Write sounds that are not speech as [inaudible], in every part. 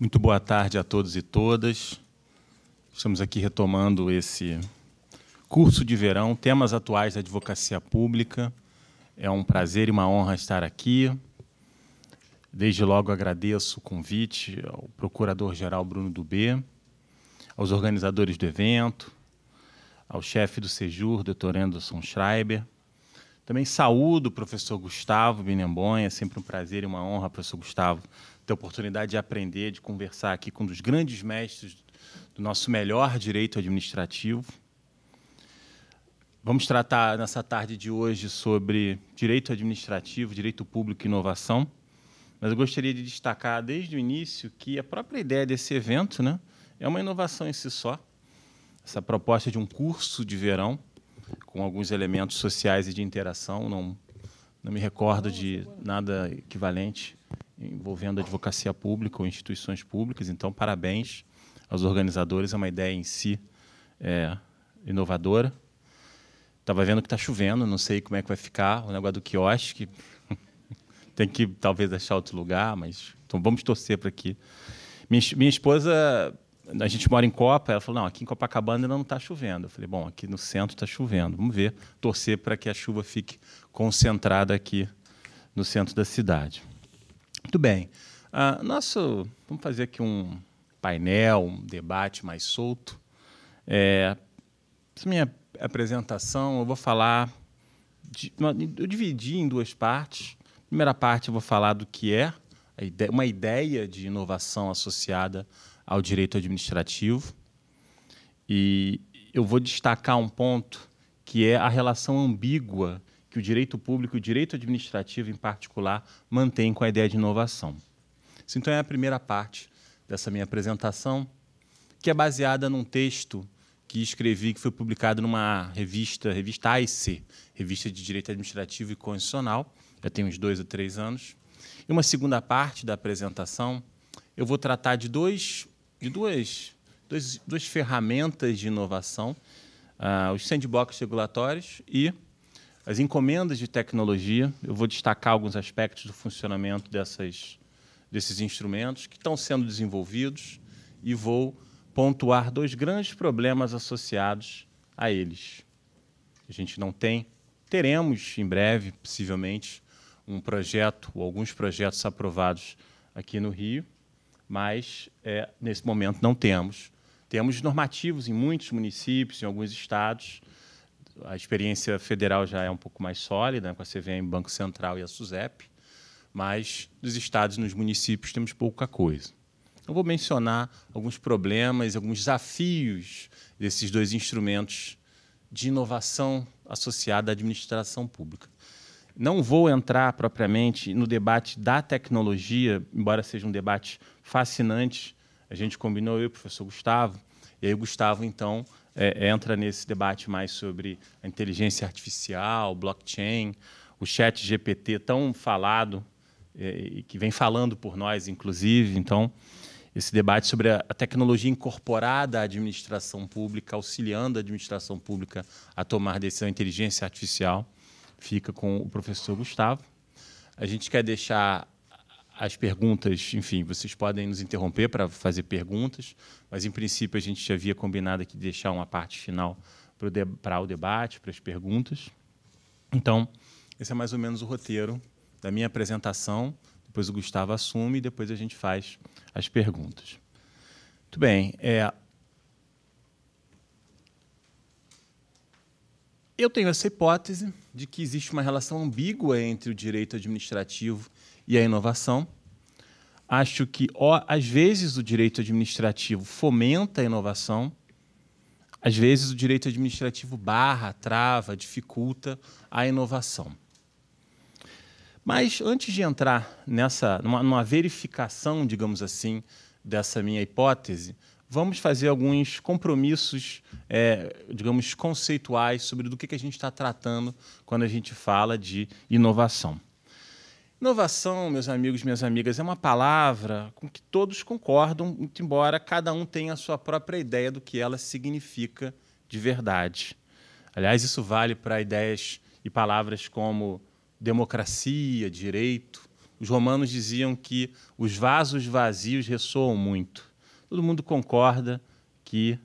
Muito boa tarde a todos e todas. Estamos aqui retomando esse curso de verão, temas atuais da advocacia pública. É um prazer e uma honra estar aqui. Desde logo agradeço o convite ao Procurador-Geral Bruno Dubê, aos organizadores do evento, ao chefe do Sejur, Dr. Anderson Schreiber. Também saúdo o professor Gustavo Benembonha, é sempre um prazer e uma honra, professor Gustavo, ter a oportunidade de aprender, de conversar aqui com um dos grandes mestres do nosso melhor direito administrativo. Vamos tratar nessa tarde de hoje sobre direito administrativo, direito público e inovação. Mas eu gostaria de destacar desde o início que a própria ideia desse evento né, é uma inovação em si só. Essa proposta de um curso de verão com alguns elementos sociais e de interação, não, não me recordo de nada equivalente envolvendo advocacia pública ou instituições públicas. Então, parabéns aos organizadores, é uma ideia em si é, inovadora. Estava vendo que está chovendo, não sei como é que vai ficar o negócio do quiosque. [laughs] Tem que talvez achar outro lugar, mas então vamos torcer para aqui. Minha, minha esposa, a gente mora em Copa, ela falou: não, aqui em Copacabana ainda não está chovendo. Eu falei: bom, aqui no centro está chovendo, vamos ver, torcer para que a chuva fique concentrada aqui no centro da cidade. Muito bem. Uh, nosso, vamos fazer aqui um painel, um debate mais solto. É, minha apresentação, eu vou falar. De, eu dividi em duas partes. Primeira parte, eu vou falar do que é ideia, uma ideia de inovação associada ao direito administrativo. E eu vou destacar um ponto que é a relação ambígua que o direito público e o direito administrativo, em particular, mantêm com a ideia de inovação. Isso, então, é a primeira parte dessa minha apresentação, que é baseada num texto que escrevi, que foi publicado numa revista, revista AIC, Revista de Direito Administrativo e Constitucional, já tem uns dois ou três anos. E uma segunda parte da apresentação, eu vou tratar de, dois, de duas, duas, duas ferramentas de inovação, uh, os sandbox regulatórios e as encomendas de tecnologia, eu vou destacar alguns aspectos do funcionamento dessas, desses instrumentos que estão sendo desenvolvidos e vou pontuar dois grandes problemas associados a eles. A gente não tem, teremos em breve, possivelmente, um projeto ou alguns projetos aprovados aqui no Rio, mas é, nesse momento não temos. Temos normativos em muitos municípios, em alguns estados, a experiência federal já é um pouco mais sólida, né? com a CVM, Banco Central e a SUSEP, mas dos estados e nos municípios temos pouca coisa. Eu vou mencionar alguns problemas, alguns desafios desses dois instrumentos de inovação associada à administração pública. Não vou entrar propriamente no debate da tecnologia, embora seja um debate fascinante. A gente combinou eu e o professor Gustavo, e aí o Gustavo, então, é, é, entra nesse debate mais sobre a inteligência artificial, blockchain, o chat GPT tão falado, é, que vem falando por nós, inclusive. Então, esse debate sobre a, tecnologia incorporada à administração pública, auxiliando a administração pública a tomar decisão inteligência artificial, fica com o professor Gustavo. A gente quer deixar as perguntas, enfim, vocês podem nos interromper para fazer perguntas, mas em princípio a gente já havia combinado aqui deixar uma parte final para o, de, para o debate, para as perguntas. Então, esse é mais ou menos o roteiro da minha apresentação. Depois o Gustavo assume e depois a gente faz as perguntas. Muito bem. É... Eu tenho essa hipótese de que existe uma relação ambígua entre o direito administrativo e a inovação. Acho que, ó, às vezes, o direito administrativo fomenta a inovação, às vezes, o direito administrativo barra, trava, dificulta a inovação. Mas, antes de entrar nessa, numa, numa verificação, digamos assim, dessa minha hipótese, vamos fazer alguns compromissos, é, digamos, conceituais sobre do que, que a gente está tratando quando a gente fala de inovação. Inovação, meus amigos, minhas amigas, é uma palavra com que todos concordam, muito embora cada um tenha a sua própria ideia do que ela significa de verdade. Aliás, isso vale para ideias e palavras como democracia, direito. Os romanos diziam que os vasos vazios ressoam muito. Todo mundo concorda que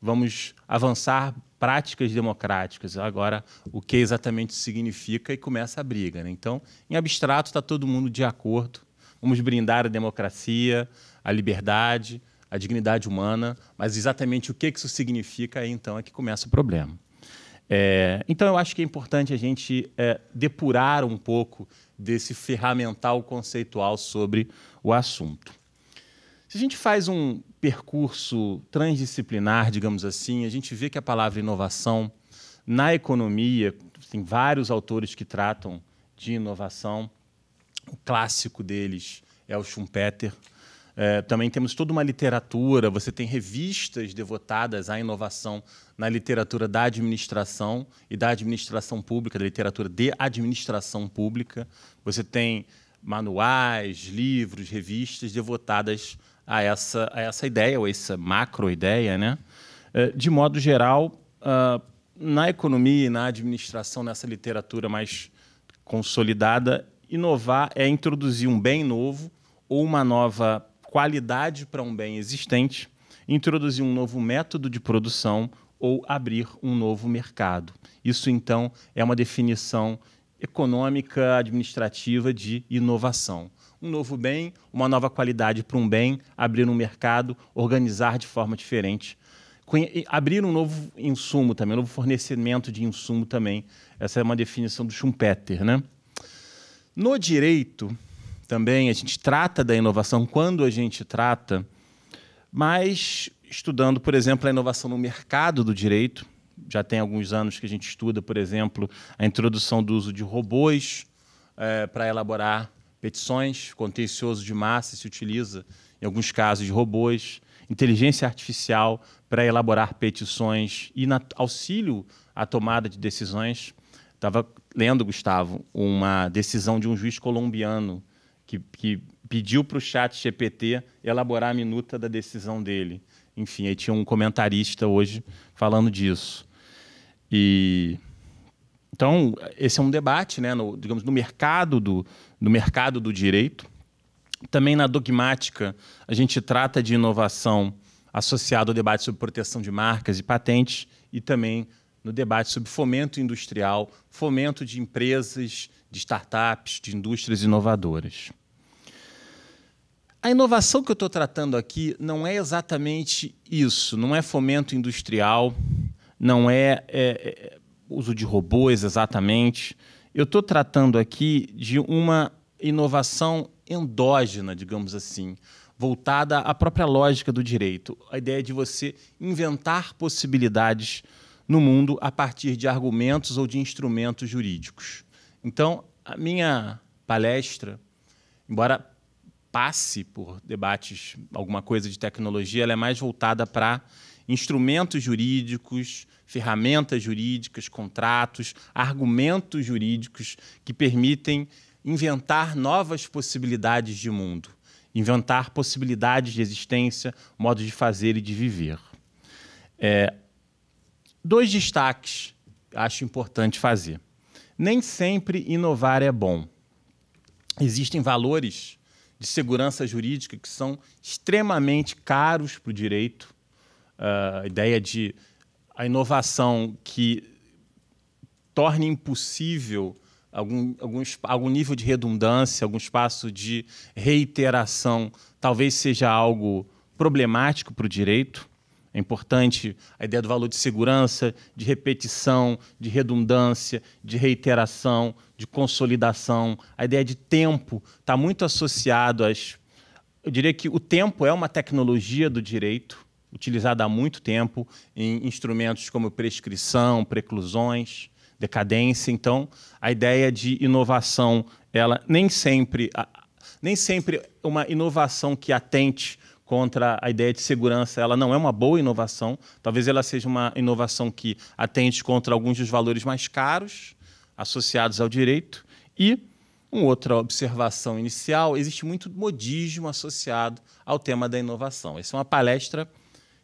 vamos avançar práticas democráticas. Agora, o que exatamente significa e começa a briga. Né? Então, em abstrato, está todo mundo de acordo. Vamos brindar a democracia, a liberdade, a dignidade humana, mas exatamente o que isso significa, aí, então, é que começa o problema. É, então, eu acho que é importante a gente é, depurar um pouco desse ferramental conceitual sobre o assunto. Se a gente faz um percurso transdisciplinar, digamos assim, a gente vê que a palavra inovação na economia, tem vários autores que tratam de inovação. O clássico deles é o Schumpeter. É, também temos toda uma literatura, você tem revistas devotadas à inovação na literatura da administração e da administração pública, da literatura de administração pública. Você tem manuais, livros, revistas devotadas a essa, a essa ideia, ou essa macro-ideia, né? Eh, de modo geral, ah, na economia e na administração, nessa literatura mais consolidada, inovar é introduzir um bem novo ou uma nova qualidade para um bem existente, introduzir um novo método de produção ou abrir um novo mercado. Isso, então, é uma definição econômica administrativa de inovação um novo bem, uma nova qualidade para um bem, abrir um mercado, organizar de forma diferente. Abrir um novo insumo também, um novo fornecimento de insumo também. Essa é uma definição do Schumpeter. Né? No direito, também, a gente trata da inovação quando a gente trata, mas estudando, por exemplo, a inovação no mercado do direito, já tem alguns anos que a gente estuda, por exemplo, a introdução do uso de robôs é, para elaborar petições, contencioso de massa se utiliza, em alguns casos, de robôs, inteligência artificial para elaborar petições e auxílio à tomada de decisões. Estava lendo, Gustavo, uma decisão de um juiz colombiano que, que pediu para o chat GPT elaborar a minuta da decisão dele. Enfim, aí tinha um comentarista hoje falando disso. E então, esse é um debate, né, no, digamos, no mercado do, no mercado do direito. Também na dogmática, a gente trata de inovação associado ao debate sobre proteção de marcas e patentes e também no debate sobre fomento industrial, fomento de empresas, de startups, de indústrias inovadoras. A inovação que eu estou tratando aqui não é exatamente isso, não é fomento industrial, não é, é, é uso de robôs exatamente. Eu estou tratando aqui de uma inovação endógena, digamos assim, voltada à própria lógica do direito. A ideia é de você inventar possibilidades no mundo a partir de argumentos ou de instrumentos jurídicos. Então, a minha palestra, embora passe por debates, alguma coisa de tecnologia, ela é mais voltada para instrumentos jurídicos, ferramentas jurídicas, contratos, argumentos jurídicos que permitem inventar novas possibilidades de mundo, inventar possibilidades de existência, modos de fazer e de viver. É, dois destaques acho importante fazer. Nem sempre inovar é bom. Existem valores de segurança jurídica que são extremamente caros para o direito. Uh, a ideia de a inovação que torne impossível algum, algum, algum nível de redundância, algum espaço de reiteração, talvez seja algo problemático para o direito. É importante a ideia do valor de segurança, de repetição, de redundância, de reiteração, de consolidação. A ideia de tempo está muito associado às. Eu diria que o tempo é uma tecnologia do direito utilizada há muito tempo em instrumentos como prescrição, preclusões, decadência. Então, a ideia de inovação, ela nem sempre, nem sempre uma inovação que atente contra a ideia de segurança, ela não é uma boa inovação. Talvez ela seja uma inovação que atente contra alguns dos valores mais caros associados ao direito. E uma outra observação inicial, existe muito modismo associado ao tema da inovação. Essa é uma palestra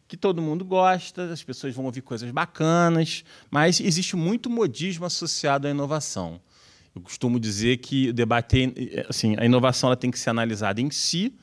que todo mundo gosta, as pessoas vão ouvir coisas bacanas, mas existe muito modismo associado à inovação. Eu costumo dizer que o debate, é é, assim, a inovação ela tem que ser analisada em si.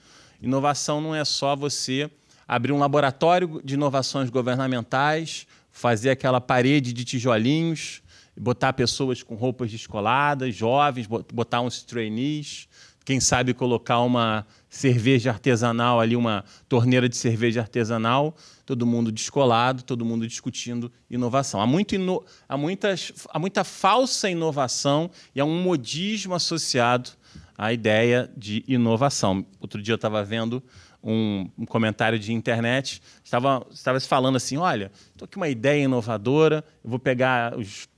Inovação não é só você abrir um laboratório de inovações governamentais, fazer aquela parede de tijolinhos, botar pessoas com roupas descoladas, jovens, botar uns trainees, quem sabe colocar uma cerveja artesanal ali, uma torneira de cerveja artesanal todo mundo descolado, todo mundo discutindo inovação. Há, muito ino há, muitas, há muita falsa inovação e há um modismo associado à ideia de inovação. Outro dia eu estava vendo um, comentário de internet, estava, estava se falando assim, olha, estou aqui uma ideia inovadora, eu vou pegar os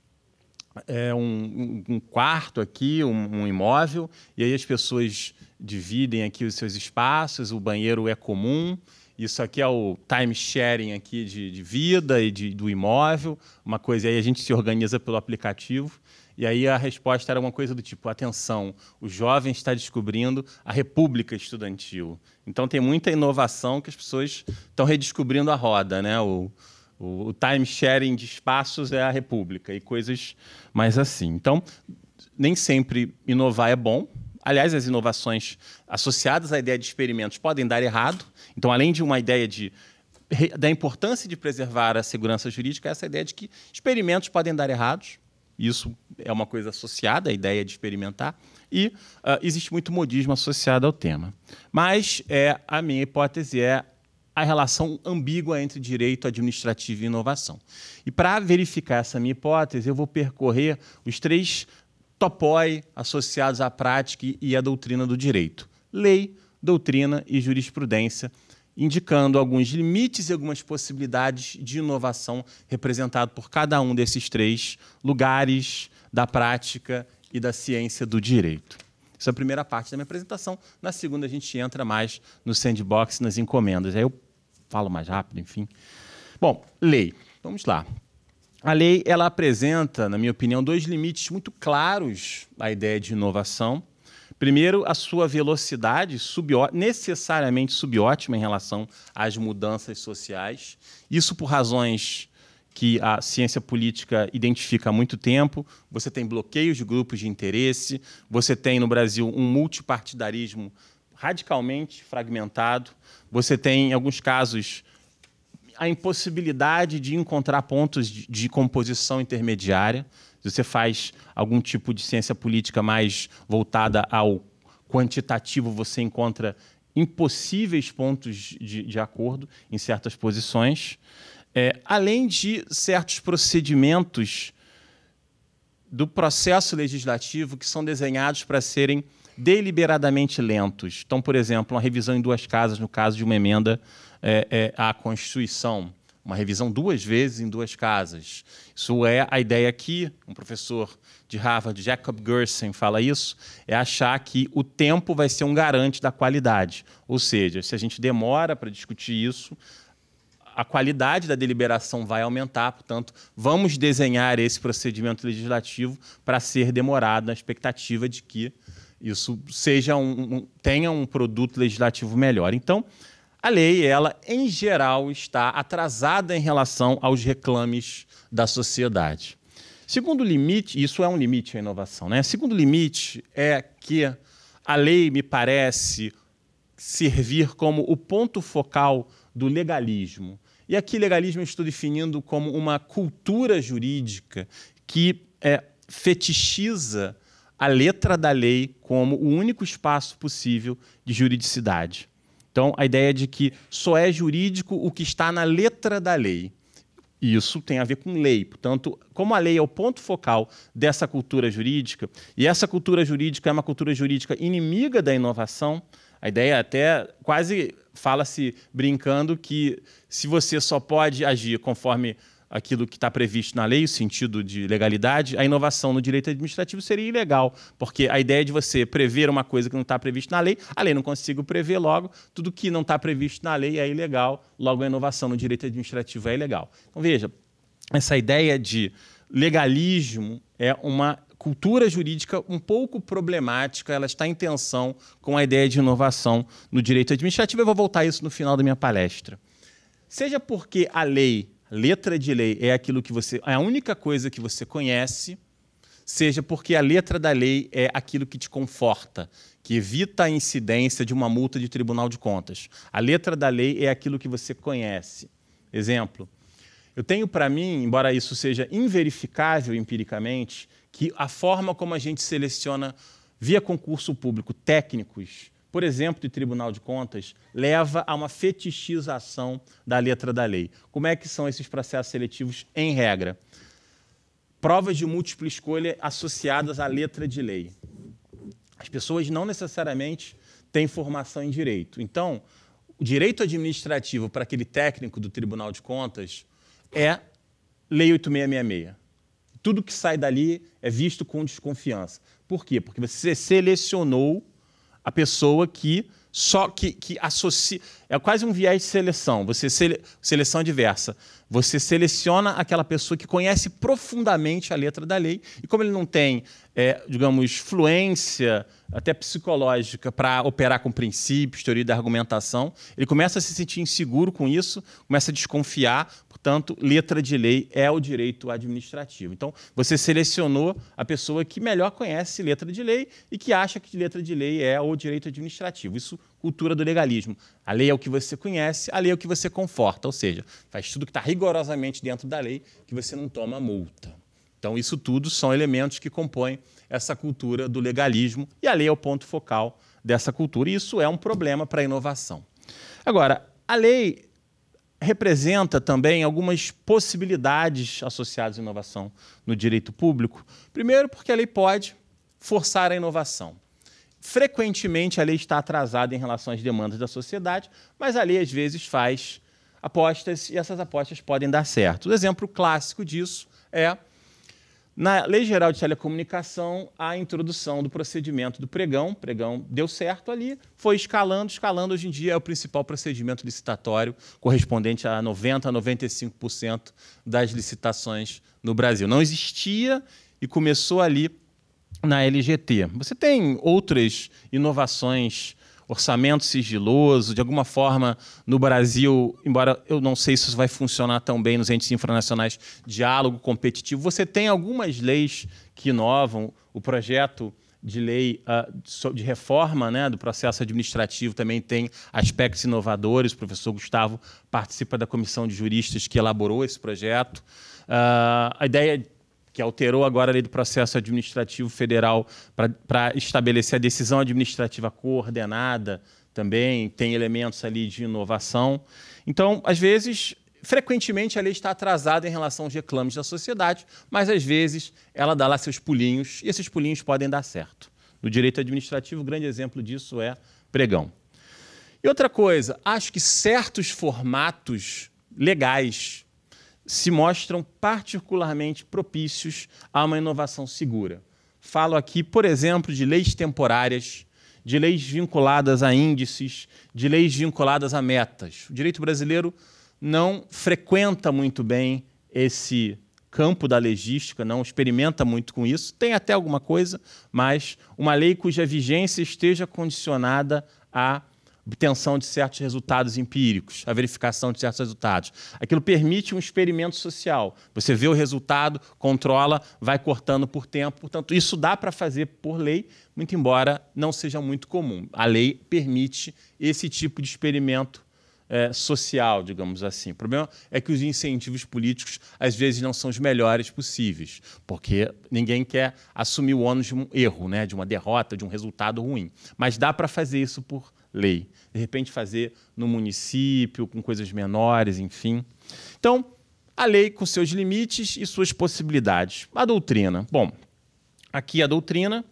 é, um, um, quarto aqui, um, um, imóvel, e aí as pessoas dividem aqui os seus espaços, o banheiro é comum, isso aqui é o time sharing aqui de, de vida e de, do imóvel, uma coisa. aí a gente se organiza pelo aplicativo. E aí a resposta era uma coisa do tipo: atenção, o jovem está descobrindo a república estudantil. Então tem muita inovação que as pessoas estão redescobrindo a roda, né? O, o, o time sharing de espaços é a república e coisas mais assim. Então nem sempre inovar é bom, Aliás, as inovações associadas à ideia de experimentos podem dar errado. Então, além de uma ideia de da importância de preservar a segurança jurídica, essa ideia de que experimentos podem dar errados. Isso é uma coisa associada à ideia de experimentar. E uh, existe muito modismo associado ao tema. Mas é, a minha hipótese é a relação ambígua entre direito administrativo e inovação. E para verificar essa minha hipótese, eu vou percorrer os três topoi associados à prática e à doutrina do direito. Lei, doutrina e jurisprudência, indicando alguns limites e algumas possibilidades de inovação representado por cada um desses três lugares da prática e da ciência do direito. Essa é a primeira parte da minha apresentação. Na segunda, a gente entra mais no sandbox, nas encomendas. Aí eu falo mais rápido, enfim. Bom, lei. Vamos lá a lei ela apresenta, na minha opinião, dois limites muito claros à ideia de inovação. Primeiro, a sua velocidade necessariamente subótima em relação às mudanças sociais. Isso por razões que a ciência política identifica há muito tempo. Você tem bloqueios de grupos de interesse, você tem no Brasil um multipartidarismo radicalmente fragmentado, você tem, em alguns casos, a impossibilidade de encontrar pontos de, de composição intermediária. Se você faz algum tipo de ciência política mais voltada ao quantitativo, você encontra impossíveis pontos de, de acordo em certas posições, é, além de certos procedimentos do processo legislativo que são desenhados para serem deliberadamente lentos. Então, por exemplo, uma revisão em duas casas no caso de uma emenda é, é, Constituição. Uma revisão duas vezes em duas casas. Isso é a ideia que um professor de Harvard, Jacob Gersen, fala isso, é achar que o tempo vai ser um garante da qualidade. Ou seja, se a gente demora para discutir isso, a qualidade da deliberação vai aumentar, portanto, vamos desenhar esse procedimento legislativo para ser demorado na expectativa de que isso seja um, tenha um produto legislativo melhor. Então, a lei, ela, em geral, está atrasada em relação aos reclames da sociedade. Segundo limite, isso é um limite à inovação, né? Segundo limite é que a lei, me parece, servir como o ponto focal do legalismo. E aqui legalismo eu estou definindo como uma cultura jurídica que é, fetichiza a letra da lei como o único espaço possível de juridicidade. Então, a ideia é de que só é jurídico o que está na letra da lei. Isso tem a ver com lei. Portanto, como a lei é o ponto focal dessa cultura jurídica, e essa cultura jurídica é uma cultura jurídica inimiga da inovação, a ideia até quase fala-se brincando que se você só pode agir conforme aquilo que está previsto na lei, o sentido de legalidade, a inovação no direito administrativo seria ilegal, porque a ideia de você prever uma coisa que não está prevista na lei, a lei não consigo prever logo, tudo que não está previsto na lei é ilegal, logo a inovação no direito administrativo é ilegal. Então veja, essa ideia de legalismo é uma cultura jurídica um pouco problemática, ela está em tensão com a ideia de inovação no direito administrativo. Eu vou voltar a isso no final da minha palestra. Seja porque a lei Letra de lei é aquilo que você. É a única coisa que você conhece, seja porque a letra da lei é aquilo que te conforta, que evita a incidência de uma multa de tribunal de contas. A letra da lei é aquilo que você conhece. Exemplo. Eu tenho para mim, embora isso seja inverificável empiricamente, que a forma como a gente seleciona via concurso público técnicos por exemplo, de Tribunal de Contas, leva a uma fetichização da letra da lei. Como é que são esses processos seletivos em regra? Provas de múltipla escolha associadas à letra de lei. As pessoas não necessariamente têm formação em direito. Então, o direito administrativo para aquele técnico do Tribunal de Contas é Lei 8666. Tudo que sai dali é visto com desconfiança. Por quê? Porque você selecionou a pessoa que só que, que associa é quase um viés de seleção, você sele... seleção diversa. Você seleciona aquela pessoa que conhece profundamente a letra da lei, e como ele não tem, é, digamos, fluência até psicológica para operar com princípios, teoria da argumentação, ele começa a se sentir inseguro com isso, começa a desconfiar, portanto, letra de lei é o direito administrativo. Então, você selecionou a pessoa que melhor conhece letra de lei e que acha que letra de lei é o direito administrativo. Isso cultura do legalismo. A lei é o que você conhece, a lei é o que você conforta, ou seja, faz tudo que está rigorosamente dentro da lei que você não toma multa. Então, isso tudo são elementos que compõem essa cultura do legalismo e a lei é o ponto focal dessa cultura. E isso é um problema para a inovação. Agora, a lei representa também algumas possibilidades associadas à inovação no direito público. Primeiro, porque a lei pode forçar a inovação frequentemente a lei está atrasada em relação às demandas da sociedade, mas a lei às vezes faz apostas e essas apostas podem dar certo. O exemplo clássico disso é na Lei Geral de Telecomunicação a introdução do procedimento do pregão. O pregão deu certo ali, foi escalando, escalando. Hoje em dia é o principal procedimento licitatório, correspondente a 90 a 95% das licitações no Brasil. Não existia e começou ali na LGT. Você tem outras inovações, orçamento sigiloso, de alguma forma no Brasil, embora eu não sei se isso vai funcionar tão bem nos entes infranacionais, diálogo competitivo. Você tem algumas leis que inovam o projeto de lei ah, de reforma né, do processo administrativo também tem aspectos inovadores. O professor Gustavo participa da comissão de juristas que elaborou esse projeto. Uh, a ideia que alterou agora a lei do processo administrativo federal para estabelecer a decisão administrativa coordenada também, tem elementos ali de inovação. Então, às vezes, frequentemente a lei está atrasada em relação aos reclames da sociedade, mas às vezes ela dá lá seus pulinhos e esses pulinhos podem dar certo. No direito administrativo, o grande exemplo disso é pregão. E outra coisa, acho que certos formatos legais se mostram particularmente propícios a uma inovação segura. Falo aqui, por exemplo, de leis temporárias, de leis vinculadas a índices, de leis vinculadas a metas. O direito brasileiro não frequenta muito bem esse campo da legística, não experimenta muito com isso. Tem até alguma coisa, mas uma lei cuja vigência esteja condicionada a obtenção de certos resultados empíricos, a verificação de certos resultados. Aquilo permite um experimento social. Você vê o resultado, controla, vai cortando por tempo. Portanto, isso dá para fazer por lei, muito embora não seja muito comum. A lei permite esse tipo de experimento é, social, digamos assim. O problema é que os incentivos políticos às vezes não são os melhores possíveis, porque ninguém quer assumir o ônus de um erro, né, de uma derrota, de um resultado ruim. Mas dá para fazer isso por lei. De repente, fazer no município, com coisas menores, enfim. Então, a lei com seus limites e suas possibilidades. A doutrina. Bom, aqui a doutrina.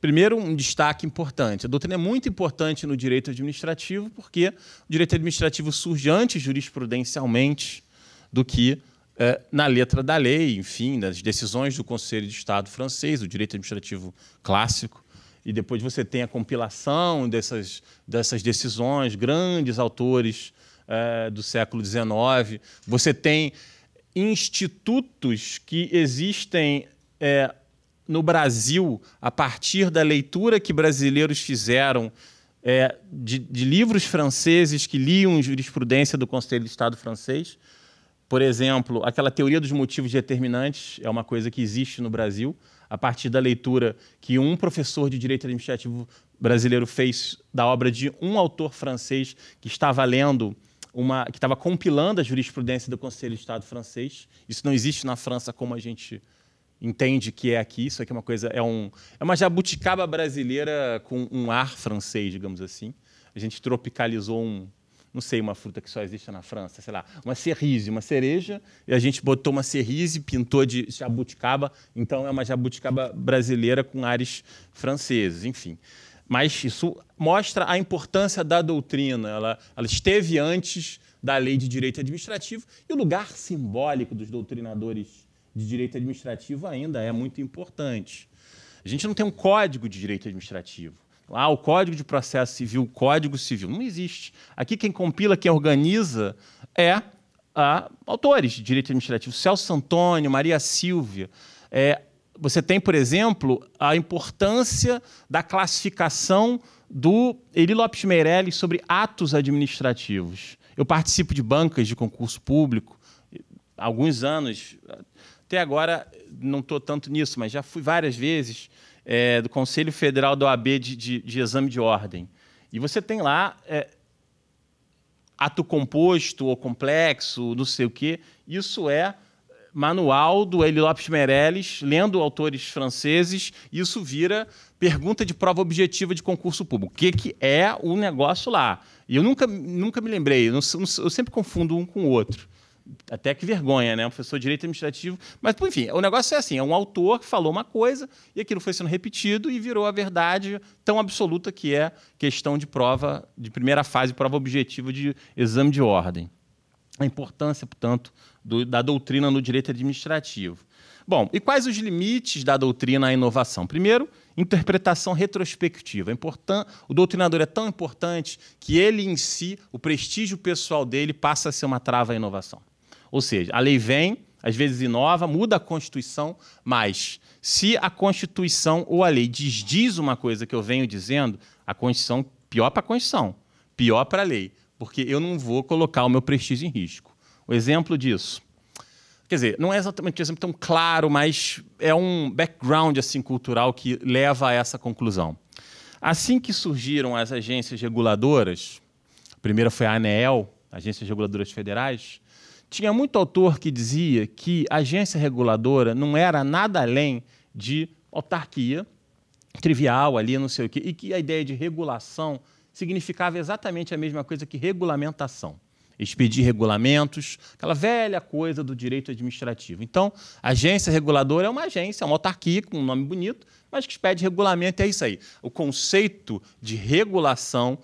Primeiro, um destaque importante. A doutrina é muito importante no direito administrativo, porque o direito administrativo surge antes jurisprudencialmente do que eh, na letra da lei, enfim, das decisões do Conselho de Estado francês, o direito administrativo clássico e depois você tem a compilação dessas, dessas decisões, grandes autores é, do século XIX. Você tem institutos que existem é, no Brasil a partir da leitura que brasileiros fizeram é, de, de, livros franceses que liam jurisprudência do Conselho de Estado francês. Por exemplo, aquela teoria dos motivos determinantes é uma coisa que existe no Brasil a partir da leitura que um professor de direito administrativo brasileiro fez da obra de um autor francês que estava lendo uma que estava compilando a jurisprudência do Conselho de Estado francês. Isso não existe na França como a gente entende que é aqui. Isso aqui é uma coisa é um é uma jabuticaba brasileira com um ar francês, digamos assim. A gente tropicalizou um não sei, uma fruta que só existe na França, sei lá, uma cerise, uma cereja, e a gente botou uma cerise, pintou de jabuticaba, então é uma jabuticaba brasileira com ares franceses, enfim. Mas isso mostra a importância da doutrina, ela, ela esteve antes da lei de direito administrativo e o lugar simbólico dos doutrinadores de direito administrativo ainda é muito importante. A gente não tem um código de direito administrativo. Ah, o Código de Processo Civil, o Código Civil. Não existe. Aqui quem compila, quem organiza é a ah, autores de direito administrativo. Celso Antônio, Maria Silvia. É, você tem, por exemplo, a importância da classificação do Eli Lopes Meirelles sobre atos administrativos. Eu participo de bancas de concurso público há alguns anos. Até agora não estou tanto nisso, mas já fui várias vezes é, do Conselho Federal da OAB de, de, de, Exame de Ordem. E você tem lá é, ato composto ou complexo, não sei o quê. Isso é manual do Eli Lopes Meirelles, lendo autores franceses, isso vira pergunta de prova objetiva de concurso público. O que, que é o negócio lá? E eu nunca, nunca me lembrei, eu, sempre confundo um com o outro até que vergonha, né? Um professor de direito administrativo. Mas, enfim, o negócio é assim: é um autor que falou uma coisa e aquilo foi sendo repetido e virou a verdade tão absoluta que é questão de prova, de primeira fase, prova objetiva de exame de ordem. A importância, portanto, do, da doutrina no direito administrativo. Bom, e quais os limites da doutrina à inovação? Primeiro, interpretação retrospectiva. É importan o doutrinador é tão importante que ele em si, o prestígio pessoal dele, passa a ser uma trava à inovação. Ou seja, a lei vem, às vezes inova, muda a Constituição, mas se a Constituição ou a lei desdiz uma coisa que eu venho dizendo, a Constituição, pior para a Constituição, pior para a lei, porque eu não vou colocar o meu prestígio em risco. O exemplo disso. Quer dizer, não é exatamente um exemplo tão claro, mas é um background assim cultural que leva a essa conclusão. Assim que surgiram as agências reguladoras, a primeira foi a ANEEL, Agências Reguladoras Federais, tinha muito autor que dizia que a agência reguladora não era nada além de autarquia trivial ali, não sei o quê, e que a ideia de regulação significava exatamente a mesma coisa que regulamentação. Expedir regulamentos, aquela velha coisa do direito administrativo. Então, agência reguladora é uma agência, é uma autarquia com um nome bonito, mas que expede regulamento, é isso aí. O conceito de regulação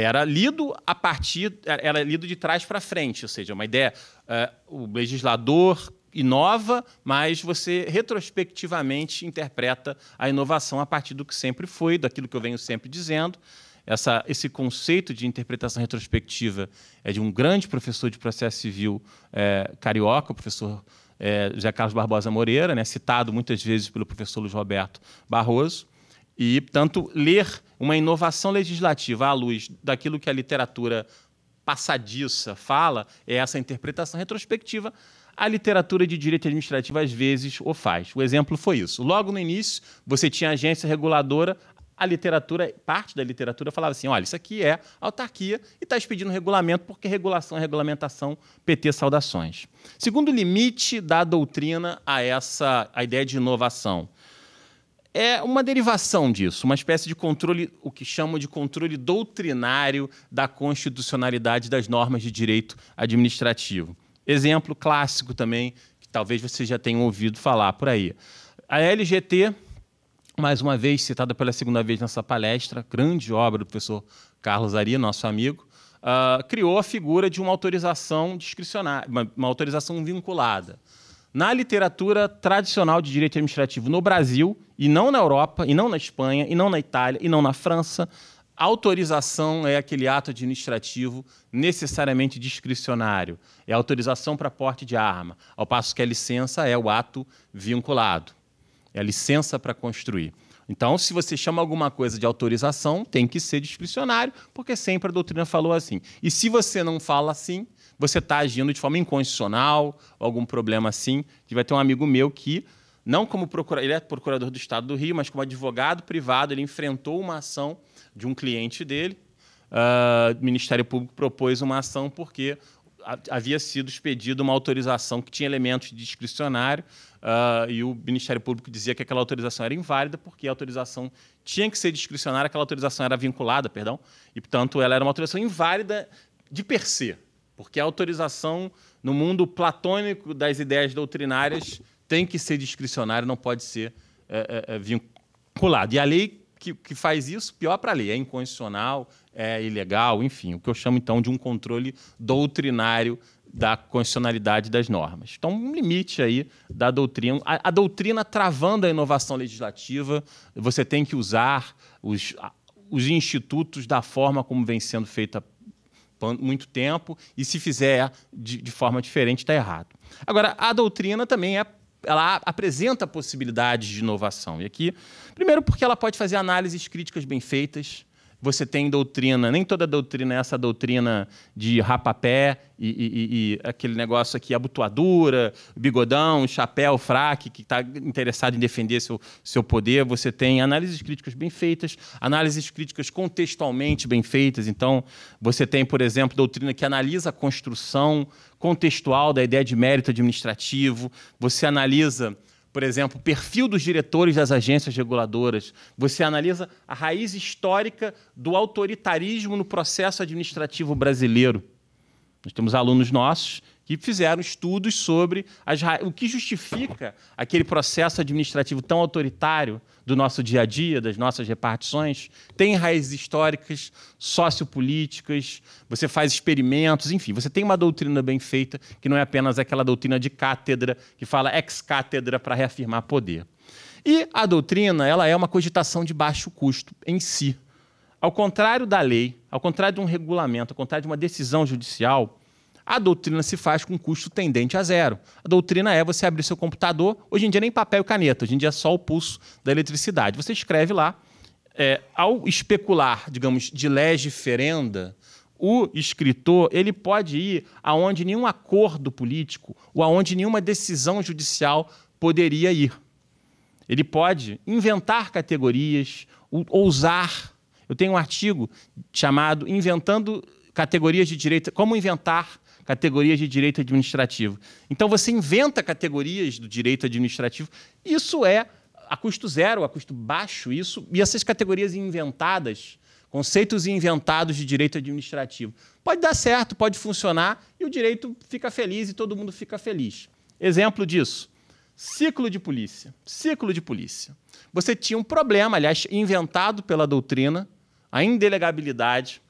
era lido a partir, era lido de trás para frente, ou seja, uma ideia, eh, o legislador inova, mas você retrospectivamente interpreta a inovação a partir do que sempre foi, daquilo que eu venho sempre dizendo. Essa, esse conceito de interpretação retrospectiva é de um grande professor de processo civil é, carioca, o professor é, José Carlos Barbosa Moreira, né, citado muitas vezes pelo professor Luiz Roberto Barroso. E, portanto, ler uma inovação legislativa à luz daquilo que a literatura passadiça fala é essa interpretação retrospectiva. A literatura de direito administrativo às vezes o faz. O exemplo foi isso. Logo no início, você tinha agência reguladora, a literatura, parte da literatura falava assim: olha, isso aqui é autarquia e está expedindo regulamento, porque regulação é regulamentação, PT saudações. Segundo limite da doutrina a essa a ideia de inovação, é uma derivação disso, uma espécie de controle, o que chamam de controle doutrinário da constitucionalidade das normas de direito administrativo. Exemplo clássico também, que talvez você já tenha ouvido falar por aí. A LGT, mais uma vez citada pela segunda vez nessa palestra, grande obra do professor Carlos Ari, nosso amigo, uh, criou a figura de uma autorização discricionária, uma, uma autorização vinculada na literatura tradicional de direito administrativo no Brasil, e não na Europa, e não na Espanha, e não na Itália, e não na França, autorização é aquele ato administrativo necessariamente discricionário. É autorização para porte de arma, ao passo que a licença é o ato vinculado. É a licença para construir. Então, se você chama alguma coisa de autorização, tem que ser discricionário, porque sempre a doutrina falou assim. E se você não fala assim, você está agindo de forma inconstitucional, algum problema assim. E vai ter um amigo meu que, não como procurador, ele é procurador do Estado do Rio, mas como advogado privado, ele enfrentou uma ação de um cliente dele. Uh, o Ministério Público propôs uma ação porque havia sido expedida uma autorização que tinha elementos discricionário uh, e o Ministério Público dizia que aquela autorização era inválida porque a autorização tinha que ser discricionária, aquela autorização era vinculada, perdão, e, portanto, ela era uma autorização inválida de per se. Porque a autorização no mundo platônico das ideias doutrinárias tem que ser discricionária, não pode ser é, é, é vinculada. E a lei que, que faz isso, pior para a lei, é inconstitucional, é ilegal, enfim, o que eu chamo então de um controle doutrinário da constitucionalidade das normas. Então, um limite aí da doutrina. A, a doutrina travando a inovação legislativa, você tem que usar os, os institutos da forma como vem sendo feita muito tempo, e se fizer de, de forma diferente, está errado. Agora, a doutrina também é ela apresenta possibilidades de inovação. E aqui, primeiro porque ela pode fazer análises críticas bem feitas, você tem doutrina, nem toda doutrina é essa doutrina de rapapé e, e, e, e aquele negócio aqui, abotoadura, bigodão, chapéu, fraque, que está interessado em defender seu, seu poder. Você tem análises críticas bem feitas, análises críticas contextualmente bem feitas. Então, você tem, por exemplo, doutrina que analisa a construção contextual da ideia de mérito administrativo, você analisa por exemplo, o perfil dos diretores das agências reguladoras. Você analisa a raiz histórica do autoritarismo no processo administrativo brasileiro. Nós temos alunos nossos que fizeram estudos sobre as, o que justifica aquele processo administrativo tão autoritário, do nosso dia a dia, das nossas repartições, tem raízes históricas, sociopolíticas, você faz experimentos, enfim, você tem uma doutrina bem feita que não é apenas aquela doutrina de cátedra que fala ex cátedra para reafirmar poder. E a doutrina, ela é uma cogitação de baixo custo em si. Ao contrário da lei, ao contrário de um regulamento, ao contrário de uma decisão judicial, a doutrina se faz com custo tendente a zero. A doutrina é você abrir seu computador, hoje em dia nem papel e caneta, hoje em dia é só o pulso da eletricidade. Você escreve lá. É, ao especular, digamos, de lege ferenda, o escritor ele pode ir aonde nenhum acordo político ou aonde nenhuma decisão judicial poderia ir. Ele pode inventar categorias, ousar. Eu tenho um artigo chamado Inventando Categorias de Direito, Como Inventar categorias de direito administrativo. Então você inventa categorias do direito administrativo. Isso é a custo zero, a custo baixo, isso. E essas categorias inventadas, conceitos inventados de direito administrativo. Pode dar certo, pode funcionar e o direito fica feliz e todo mundo fica feliz. Exemplo disso. Ciclo de polícia. Ciclo de polícia. Você tinha um problema, aliás, inventado pela doutrina, a indelegabilidade,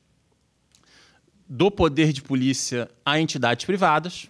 do poder de polícia a entidades privadas,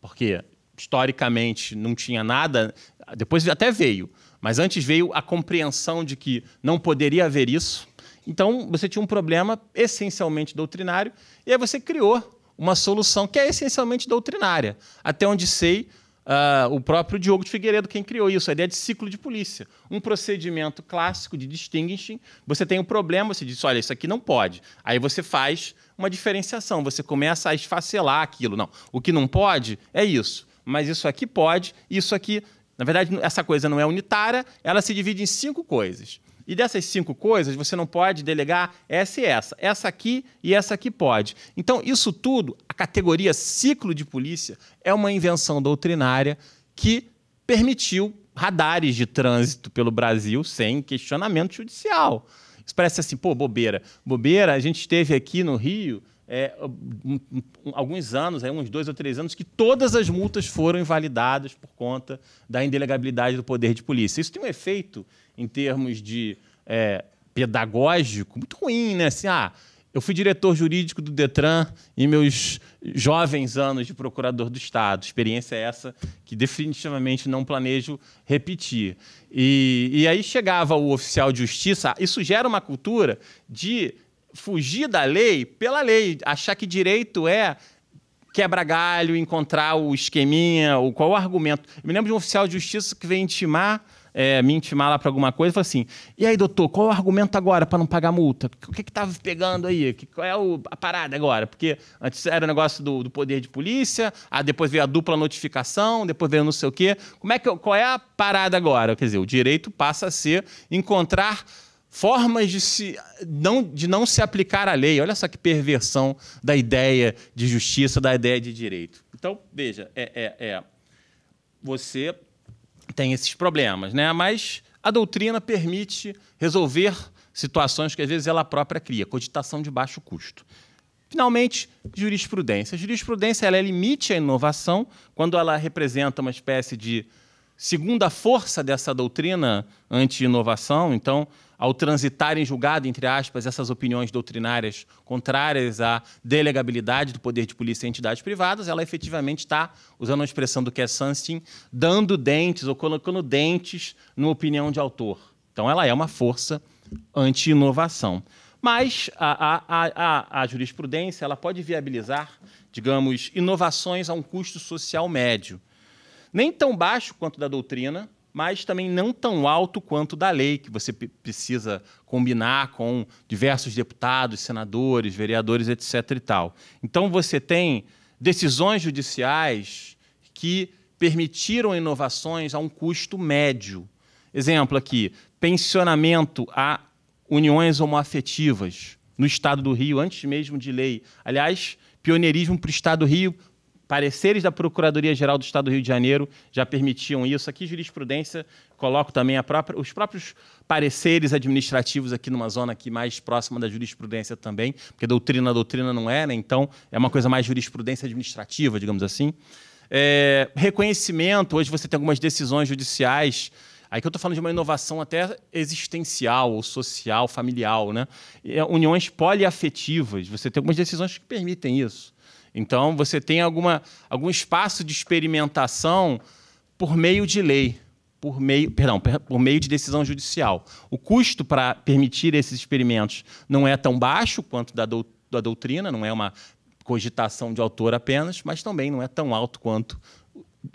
porque historicamente não tinha nada, depois até veio, mas antes veio a compreensão de que não poderia haver isso. Então você tinha um problema essencialmente doutrinário, e aí você criou uma solução que é essencialmente doutrinária. Até onde sei, uh, o próprio Diogo de Figueiredo, quem criou isso, a ideia de ciclo de polícia. Um procedimento clássico de distinguishing, você tem um problema, você diz, olha, isso aqui não pode. Aí você faz uma diferenciação, você começa a esfacelar aquilo. Não, o que não pode é isso, mas isso aqui pode, isso aqui... Na verdade, essa coisa não é unitária, ela se divide em cinco coisas. E dessas cinco coisas, você não pode delegar essa e essa, essa aqui e essa aqui pode. Então, isso tudo, a categoria ciclo de polícia, é uma invenção doutrinária que permitiu radares de trânsito pelo Brasil sem questionamento judicial. Isso parece assim, pô, bobeira. Bobeira, a gente teve aqui no Rio é, um, um, alguns anos, uns dois ou três anos, que todas as multas foram invalidadas por conta da indelegabilidade do poder de polícia. Isso tem um efeito em termos de é, pedagógico muito ruim, né? Assim, ah, eu fui diretor jurídico do Detran em meus jovens anos de procurador do Estado. Experiência essa que definitivamente não planejo repetir. E, e aí chegava o oficial de justiça, isso gera uma cultura de fugir da lei pela lei, achar que direito é quebra galho, encontrar o esqueminha, ou qual o argumento. Eu me lembro de um oficial de justiça que veio intimar é, me intimar lá para alguma coisa, falou assim: e aí, doutor, qual é o argumento agora para não pagar multa? O que que pegando aí? Que, qual é o, a parada agora? Porque antes era o negócio do, do poder de polícia, a depois veio a dupla notificação, depois veio não sei o quê. Como é que, qual é a parada agora? Quer dizer, o direito passa a ser encontrar formas de, se, não, de não se aplicar a lei. Olha só que perversão da ideia de justiça, da ideia de direito. Então, veja, é, é, é você tem esses problemas, né? Mas a doutrina permite resolver situações que às vezes ela própria cria, cogitação de baixo custo. Finalmente, jurisprudência. A jurisprudência ela é limite a inovação quando ela representa uma espécie de segunda força dessa doutrina anti-inovação. Então, ao transitar em julgado, entre aspas, essas opiniões doutrinárias contrárias à delegabilidade do poder de polícia em entidades privadas, ela efetivamente está, usando a expressão do Cass Sunstein, dando dentes ou colocando dentes na opinião de autor. Então, ela é uma força anti-inovação. Mas a, a, a, a, jurisprudência ela pode viabilizar, digamos, inovações a um custo social médio. Nem tão baixo quanto da doutrina, mas também não tão alto quanto da lei, que você precisa combinar com diversos deputados, senadores, vereadores, etc. e tal. Então você tem decisões judiciais que permitiram inovações a um custo médio. Exemplo aqui, pensionamento a uniões homoafetivas no estado do Rio, antes mesmo de lei. Aliás, pioneirismo para o estado do Rio Pareceres da Procuradoria-Geral do Estado do Rio de Janeiro já permitiam isso. Aqui, jurisprudência, coloco também própria, os próprios pareceres administrativos aqui numa zona aqui mais próxima da jurisprudência também, porque doutrina, doutrina não é, né? então é uma coisa mais jurisprudência administrativa, digamos assim. É, reconhecimento, hoje você tem algumas decisões judiciais Aí que eu estou falando de uma inovação até existencial, social, familiar, né? É, uniões poliafetivas. Você tem algumas decisões que permitem isso. Então, você tem alguma, algum espaço de experimentação por meio de lei, por meio, perdão, por meio de decisão judicial. O custo para permitir esses experimentos não é tão baixo quanto da, do, da doutrina, não é uma cogitação de autor apenas, mas também não é tão alto quanto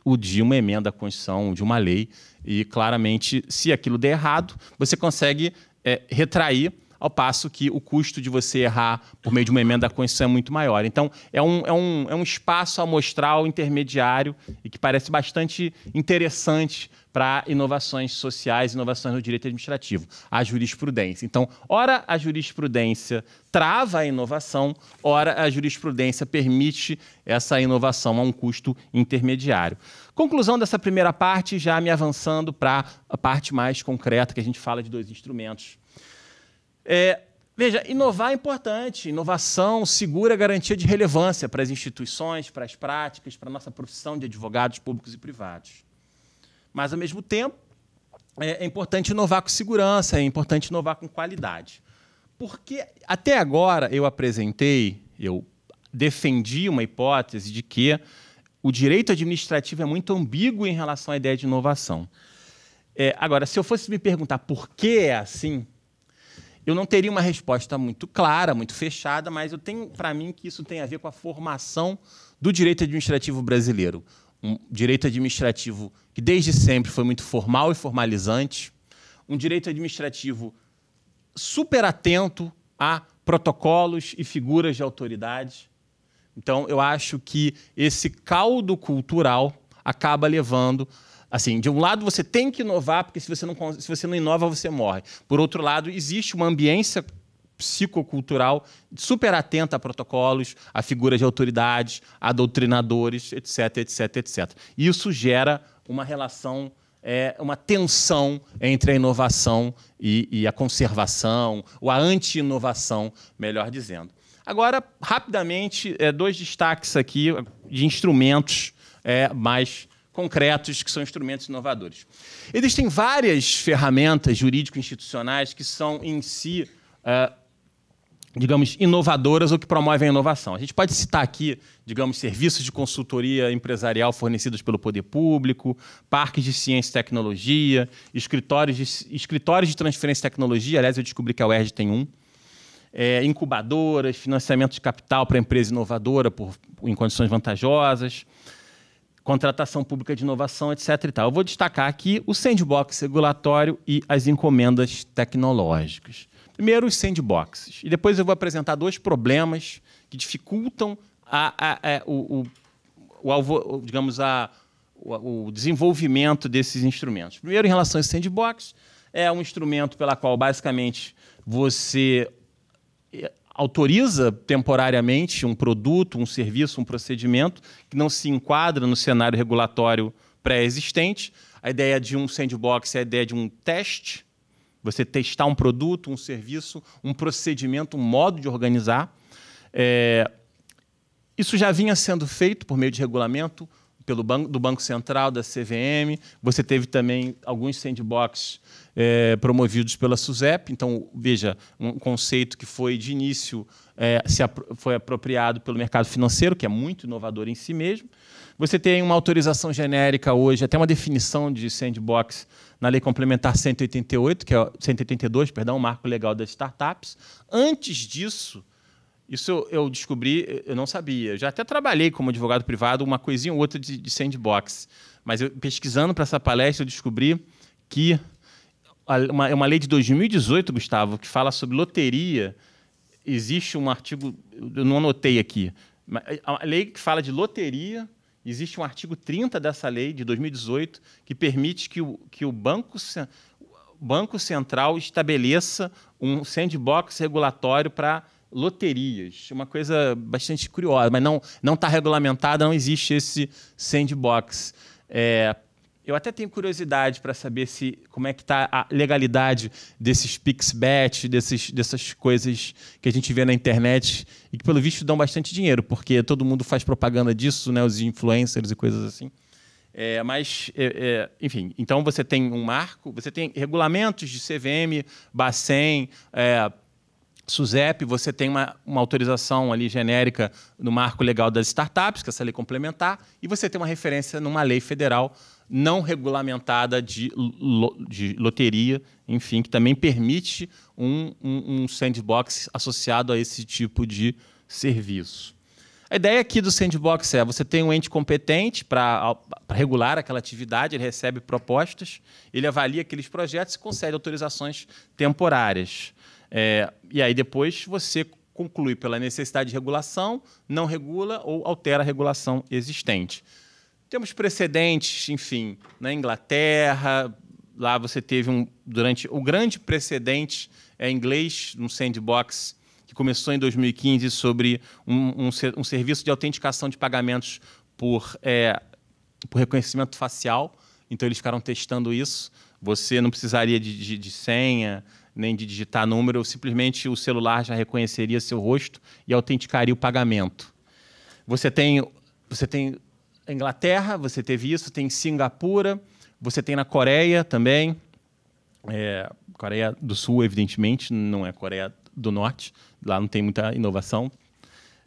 o de uma emenda à Constituição, de uma lei. E, claramente, se aquilo der errado, você consegue é, retrair ao passo que o custo de você errar por meio de uma emenda da Constituição é muito maior. Então, é um, é um, é um espaço amostral intermediário e que parece bastante interessante para inovações sociais, inovações no direito administrativo, a jurisprudência. Então, ora a jurisprudência trava a inovação, ora a jurisprudência permite essa inovação a um custo intermediário. Conclusão dessa primeira parte, já me avançando para a parte mais concreta que a gente fala de dois instrumentos é, veja, inovar é importante. Inovação segura garantia de relevância para as instituições, para as práticas, para a nossa profissão de advogados públicos e privados. Mas, ao mesmo tempo, é, é importante inovar com segurança, é importante inovar com qualidade. Porque até agora eu apresentei, eu defendi uma hipótese de que o direito administrativo é muito ambíguo em relação à ideia de inovação. É, agora, se eu fosse me perguntar por que é assim, eu não teria uma resposta muito clara, muito fechada, mas eu tenho para mim que isso tem a ver com a formação do direito administrativo brasileiro. Um direito administrativo que desde sempre foi muito formal e formalizante, um direito administrativo super atento a protocolos e figuras de autoridade. Então, eu acho que esse caldo cultural acaba levando Assim, de um lado você tem que inovar, porque se você não, se você não inova, você morre. Por outro lado, existe uma ambiência psicocultural super atenta a protocolos, a figuras de autoridades, a doutrinadores, etc, etc, etc. Isso gera uma relação é uma tensão entre a inovação e, e a conservação, ou a anti-inovação, melhor dizendo. Agora, rapidamente, é, dois destaques aqui de instrumentos é, mais concretos, que são instrumentos inovadores. Existem várias ferramentas jurídico-institucionais que são, em si, uh, digamos, inovadoras ou que promovem a inovação. A gente pode citar aqui, digamos, serviços de consultoria empresarial fornecidos pelo poder público, parques de ciência e tecnologia, escritórios de, escritórios de transferência de tecnologia, aliás, eu descobri que a UERJ tem um, é, incubadoras, financiamento de capital para empresa inovadora por, em condições vantajosas, contratação pública de inovação, etc. E tal. Eu vou destacar aqui o sandbox regulatório e as encomendas tecnológicas. Primeiro, os sandboxes. E depois eu vou apresentar dois problemas que dificultam a, a, a, o, o, o, digamos, a, o, o desenvolvimento desses instrumentos. Primeiro, em relação ao sandbox, é um instrumento pela qual, basicamente, você autoriza temporariamente um produto, um serviço, um procedimento que não se enquadra no cenário regulatório pré-existente. A ideia de um sandbox é a ideia de um teste, você testar um produto, um serviço, um procedimento, um modo de organizar. É... Isso já vinha sendo feito por meio de regulamento, pelo banco, do Banco Central, da CVM. Você teve também alguns sandbox é, promovidos pela SUSEP. Então, veja, um conceito que foi de início é, se apro foi apropriado pelo mercado financeiro, que é muito inovador em si mesmo. Você tem uma autorização genérica hoje, até uma definição de sandbox na Lei Complementar 188, que é 182, perdão, o marco legal das startups. Antes disso, isso eu descobri, eu não sabia. Eu já até trabalhei como advogado privado, uma coisinha ou outra de, de sandbox. Mas eu, pesquisando para essa palestra, eu descobri que é uma, uma lei de 2018, Gustavo, que fala sobre loteria. Existe um artigo, eu não anotei aqui, é, a lei que fala de loteria, existe um artigo 30 dessa lei de 2018 que permite que o, que o Banco, o banco Central estabeleça um sandbox regulatório para loterias. Uma coisa bastante curiosa, mas não está regulamentada, não existe esse sandbox. É, eu até tenho curiosidade para saber se como é que está a legalidade desses PixBet, desses, dessas coisas que a gente vê na internet e que, pelo visto, dão bastante dinheiro, porque todo mundo faz propaganda disso, né? os influencers e coisas assim. É, mas, é, é, enfim, então você tem um marco, você tem regulamentos de CVM, Bacen, é, SUSEP, você tem uma, uma, autorização ali genérica no marco legal das startups, que é essa lei complementar, e você tem uma referência numa lei federal não regulamentada de, lo, de loteria, enfim, que também permite um, um, um, sandbox associado a esse tipo de serviço. A ideia aqui do sandbox é você tem um ente competente para regular aquela atividade, ele recebe propostas, ele avalia aqueles projetos e concede autorizações temporárias. É, e aí depois você conclui pela necessidade de regulação, não regula ou altera a regulação existente. Temos precedentes, enfim, na Inglaterra, lá você teve um durante o grande precedente é inglês, um sandbox que começou em 2015 sobre um, um, um serviço de autenticação de pagamentos por, é, por reconhecimento facial. Então eles ficaram testando isso. Você não precisaria de, de, de senha, nem de digitar número, simplesmente o celular já reconheceria seu rosto e autenticaria o pagamento. Você tem, você tem Inglaterra, você teve isso, tem Singapura, você tem na Coreia também, é, Coreia do Sul, evidentemente, não é Coreia do Norte, lá não tem muita inovação.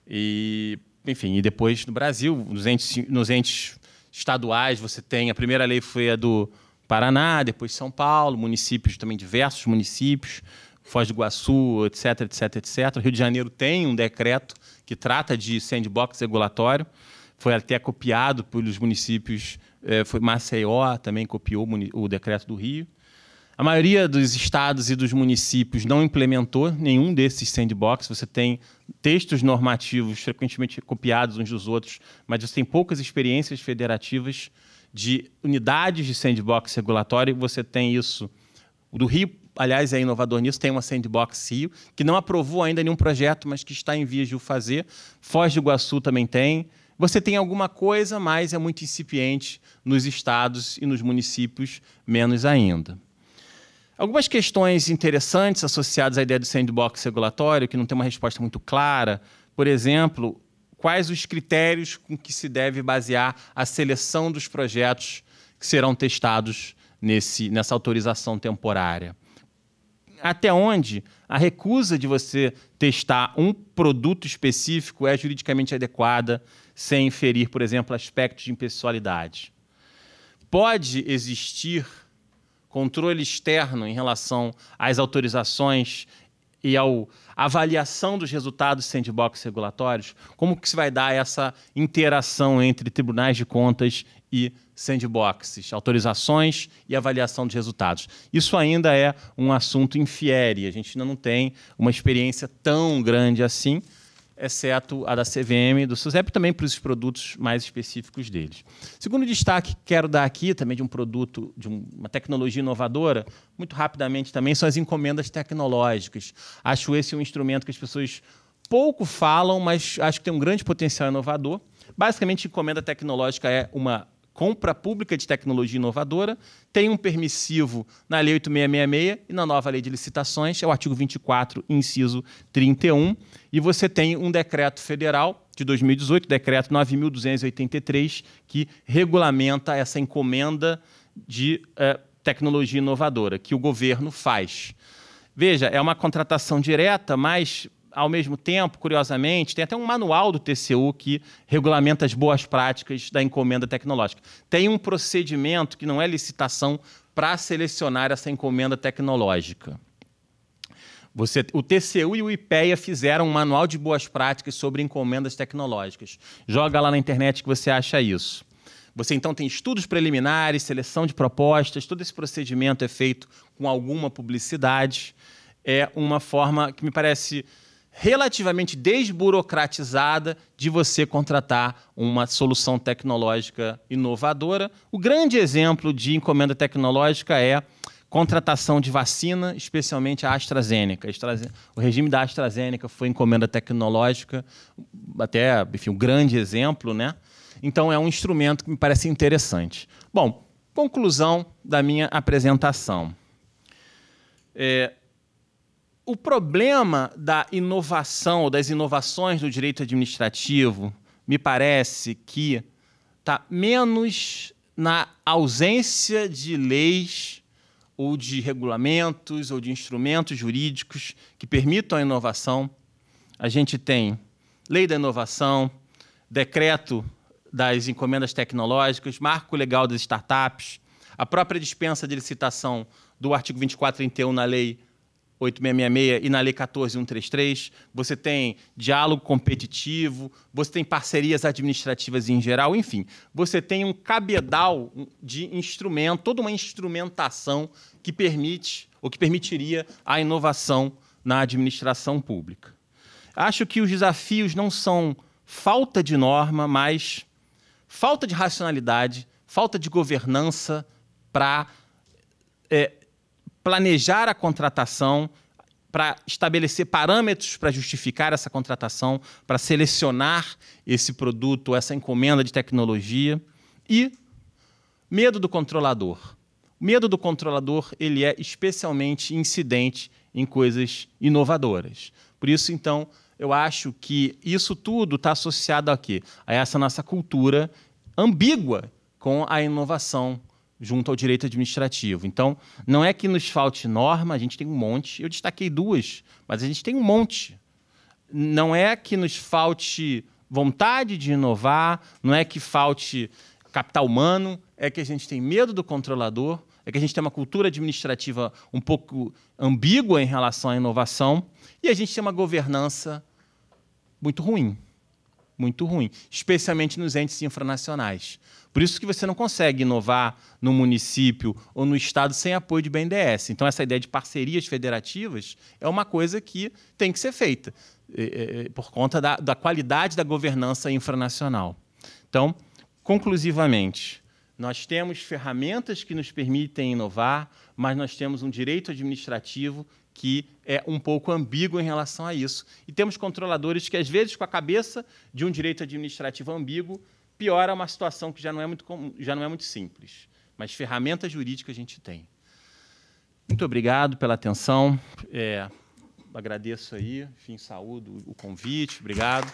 E, enfim, e depois no Brasil, nos entes, nos entes estaduais, você tem, a primeira lei foi a do Paraná, depois São Paulo, municípios também, diversos municípios, Foz do Iguaçu, etc, etc, etc. Rio de Janeiro tem um decreto que trata de sandbox regulatório, foi até copiado pelos municípios, eh, foi Maceió também copiou o decreto do Rio. A maioria dos estados e dos municípios não implementou nenhum desses sandbox. Você tem textos normativos frequentemente copiados uns dos outros, mas você tem poucas experiências federativas de unidades de sandbox regulatório. Você tem isso do Rio, aliás, é inovador nisso, tem uma sandbox Rio, que não aprovou ainda nenhum projeto, mas que está em vias de o fazer. Foz do Iguaçu também tem. Você tem alguma coisa, mas é muito incipiente nos estados e nos municípios, menos ainda. Algumas questões interessantes associadas à ideia do sandbox regulatório, que não tem uma resposta muito clara, por exemplo, quais os critérios com que se deve basear a seleção dos projetos que serão testados nesse, nessa autorização temporária? Até onde a recusa de você testar um produto específico é juridicamente adequada, sem inferir, por exemplo, aspectos de impessoalidade? Pode existir controle externo em relação às autorizações e à avaliação dos resultados sandbox regulatórios, como que se vai dar essa interação entre tribunais de contas e sandboxes, autorizações e avaliação dos resultados. Isso ainda é um assunto infiere, a gente ainda não tem uma experiência tão grande assim, exceto a da CVM do SUSEP, também para os produtos mais específicos deles. Segundo destaque que quero dar aqui, também de um produto, de uma tecnologia inovadora, muito rapidamente também, são as encomendas tecnológicas. Acho esse um instrumento que as pessoas pouco falam, mas acho que tem um grande potencial inovador. Basicamente, encomenda tecnológica é uma compra pública de tecnologia inovadora, tem um permissivo na Lei 8666 e na nova Lei de Licitações, é o artigo 24, inciso 31, e você tem um decreto federal de 2018, decreto 9283, que regulamenta essa encomenda de eh, tecnologia inovadora que o governo faz. Veja, é uma contratação direta, mas ao mesmo tempo, curiosamente, tem até um manual do TCU que regulamenta as boas práticas da encomenda tecnológica. Tem um procedimento que não é licitação para selecionar essa encomenda tecnológica. Você, o TCU e o IPEA fizeram um manual de boas práticas sobre encomendas tecnológicas. Joga lá na internet que você acha isso. Você então tem estudos preliminares, seleção de propostas, todo esse procedimento é feito com alguma publicidade. É uma forma que me parece relativamente desburocratizada de você contratar uma solução tecnológica inovadora. O grande exemplo de encomenda tecnológica é contratação de vacina, especialmente a AstraZeneca. O regime da AstraZeneca foi encomenda tecnológica, até, enfim, um grande exemplo, né? Então é um instrumento que me parece interessante. Bom, conclusão da minha apresentação. É, o problema da inovação, das inovações do direito administrativo, me parece que está menos na ausência de leis ou de regulamentos ou de instrumentos jurídicos que permitam a inovação. A gente tem lei da inovação, decreto das encomendas tecnológicas, marco legal das startups, a própria dispensa de licitação do artigo 2431 na lei 8666 e na Lei 14133, você tem diálogo competitivo, você tem parcerias administrativas em geral, enfim, você tem um cabedal de instrumento, toda uma instrumentação que permite ou que permitiria a inovação na administração pública. Acho que os desafios não são falta de norma, mas falta de racionalidade, falta de governança para é, planejar a contratação, para estabelecer parâmetros para justificar essa contratação, para selecionar esse produto, essa encomenda de tecnologia. E medo do controlador. O medo do controlador ele é especialmente incidente em coisas inovadoras. Por isso, então, eu acho que isso tudo está associado aqui a essa nossa cultura ambígua com a inovação junto ao direito administrativo. Então, não é que nos falte norma, a gente tem um monte. Eu destaquei duas, mas a gente tem um monte. Não é que nos falte vontade de inovar, não é que falte capital humano, é que a gente tem medo do controlador, é que a gente tem uma cultura administrativa um pouco ambígua em relação à inovação e a gente tem uma governança muito ruim. Muito ruim, especialmente nos entes infranacionais. Por isso que você não consegue inovar no município ou no estado sem apoio de BNDES. Então, essa ideia de parcerias federativas é uma coisa que tem que ser feita eh, eh, eh, por conta da, da qualidade da governança infranacional. Então, conclusivamente, nós temos ferramentas que nos permitem inovar, mas nós temos um direito administrativo que é um pouco ambíguo em relação a isso. E temos controladores que, às vezes, com a cabeça de um direito administrativo ambíguo, piora uma situação que já não é muito, já não é muito simples. Mas ferramentas jurídicas a gente tem. Muito obrigado pela atenção. É, agradeço aí, enfim, saúdo o convite. Obrigado.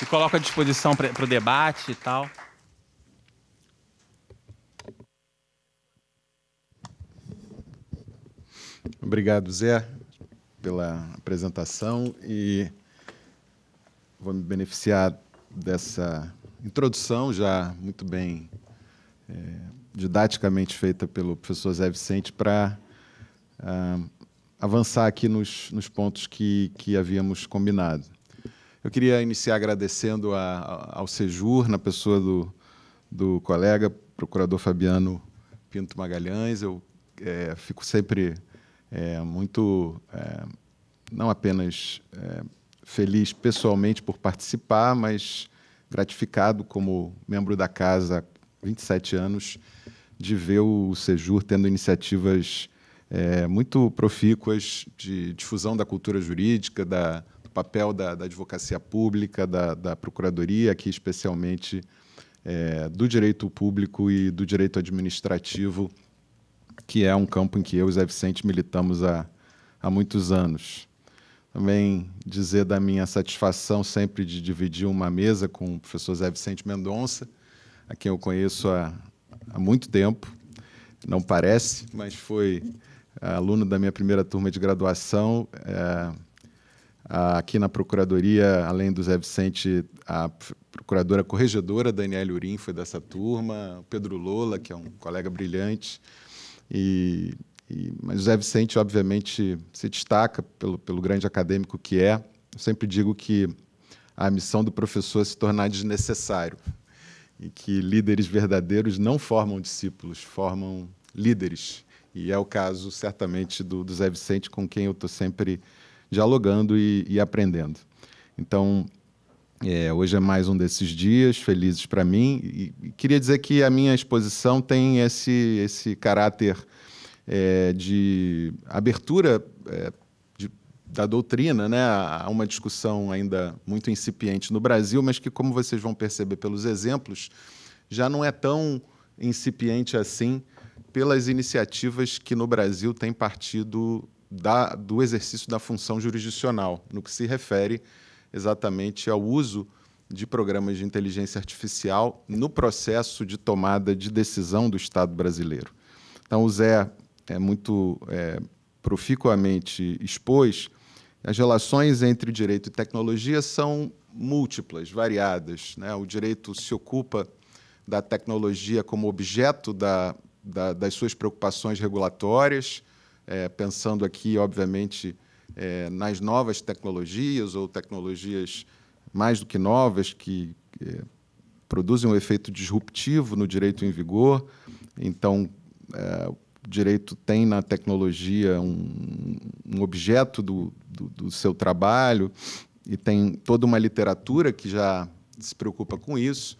E coloco à disposição para o debate e tal. Obrigado, Zé, pela apresentação e vou me beneficiar dessa introdução já muito bem é, didaticamente feita pelo professor Zé Vicente para uh, ah, avançar aqui nos, nos pontos que, que havíamos combinado. Eu queria iniciar agradecendo a, a, ao Sejur, na pessoa do, do colega, procurador Fabiano Pinto Magalhães. Eu é, fico sempre é, muito, é, não apenas é, feliz pessoalmente por participar, mas gratificado como membro da casa há 27 anos de ver o Sejur tendo iniciativas é, muito profícuas de difusão da cultura jurídica, da, do papel da, da advocacia pública, da, da, procuradoria, aqui especialmente é, do direito público e do direito administrativo, que é um campo em que eu e Zé Vicente militamos há, há muitos anos também dizer da minha satisfação sempre de dividir uma mesa com o professor Zé Vicente Mendonça, a quem eu conheço há, há muito tempo, não parece, mas foi eh, aluno da minha primeira turma de graduação. É, aqui na Procuradoria, além do Zé Vicente, a procuradora corregedora Daniela Urim foi dessa turma, Pedro Lola, que é um colega brilhante, e e, mas José Vicente, obviamente, se destaca pelo, pelo grande acadêmico que é. Eu sempre digo que a missão do professor é se tornar desnecessário e que líderes verdadeiros não formam discípulos, formam líderes. E é o caso, certamente, do, do Zé Vicente, com quem eu estou sempre dialogando e, e aprendendo. Então, é, hoje é mais um desses dias felizes para mim. E, e, queria dizer que a minha exposição tem esse, esse caráter é, de abertura é, de, da doutrina né, a uma discussão ainda muito incipiente no Brasil, mas que, como vocês vão perceber pelos exemplos, já não é tão incipiente assim pelas iniciativas que no Brasil tem partido da, do exercício da função jurisdicional, no que se refere exatamente ao uso de programas de inteligência artificial no processo de tomada de decisão do Estado brasileiro. Então, o Zé é, muito é, proficuamente expôs, as relações entre direito e tecnologia são múltiplas, variadas. Né? O direito se ocupa da tecnologia como objeto da, da, das suas preocupações regulatórias, é, pensando aqui, obviamente, é, nas novas tecnologias ou tecnologias mais do que novas que é, produzem um efeito disruptivo no direito em vigor. Então, é, direito tem na tecnologia um, um objeto do, do, do, seu trabalho e tem toda uma literatura que já se preocupa com isso.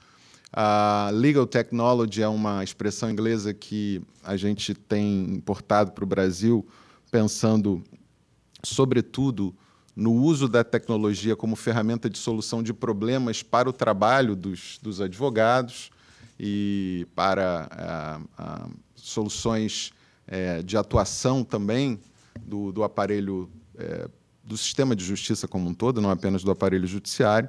A legal technology é uma expressão inglesa que a gente tem importado para o Brasil, pensando, sobretudo, no uso da tecnologia como ferramenta de solução de problemas para o trabalho dos, dos advogados e para eh, a, a, soluções é, de atuação também do, do aparelho, é, do sistema de justiça como um todo, não apenas do aparelho judiciário.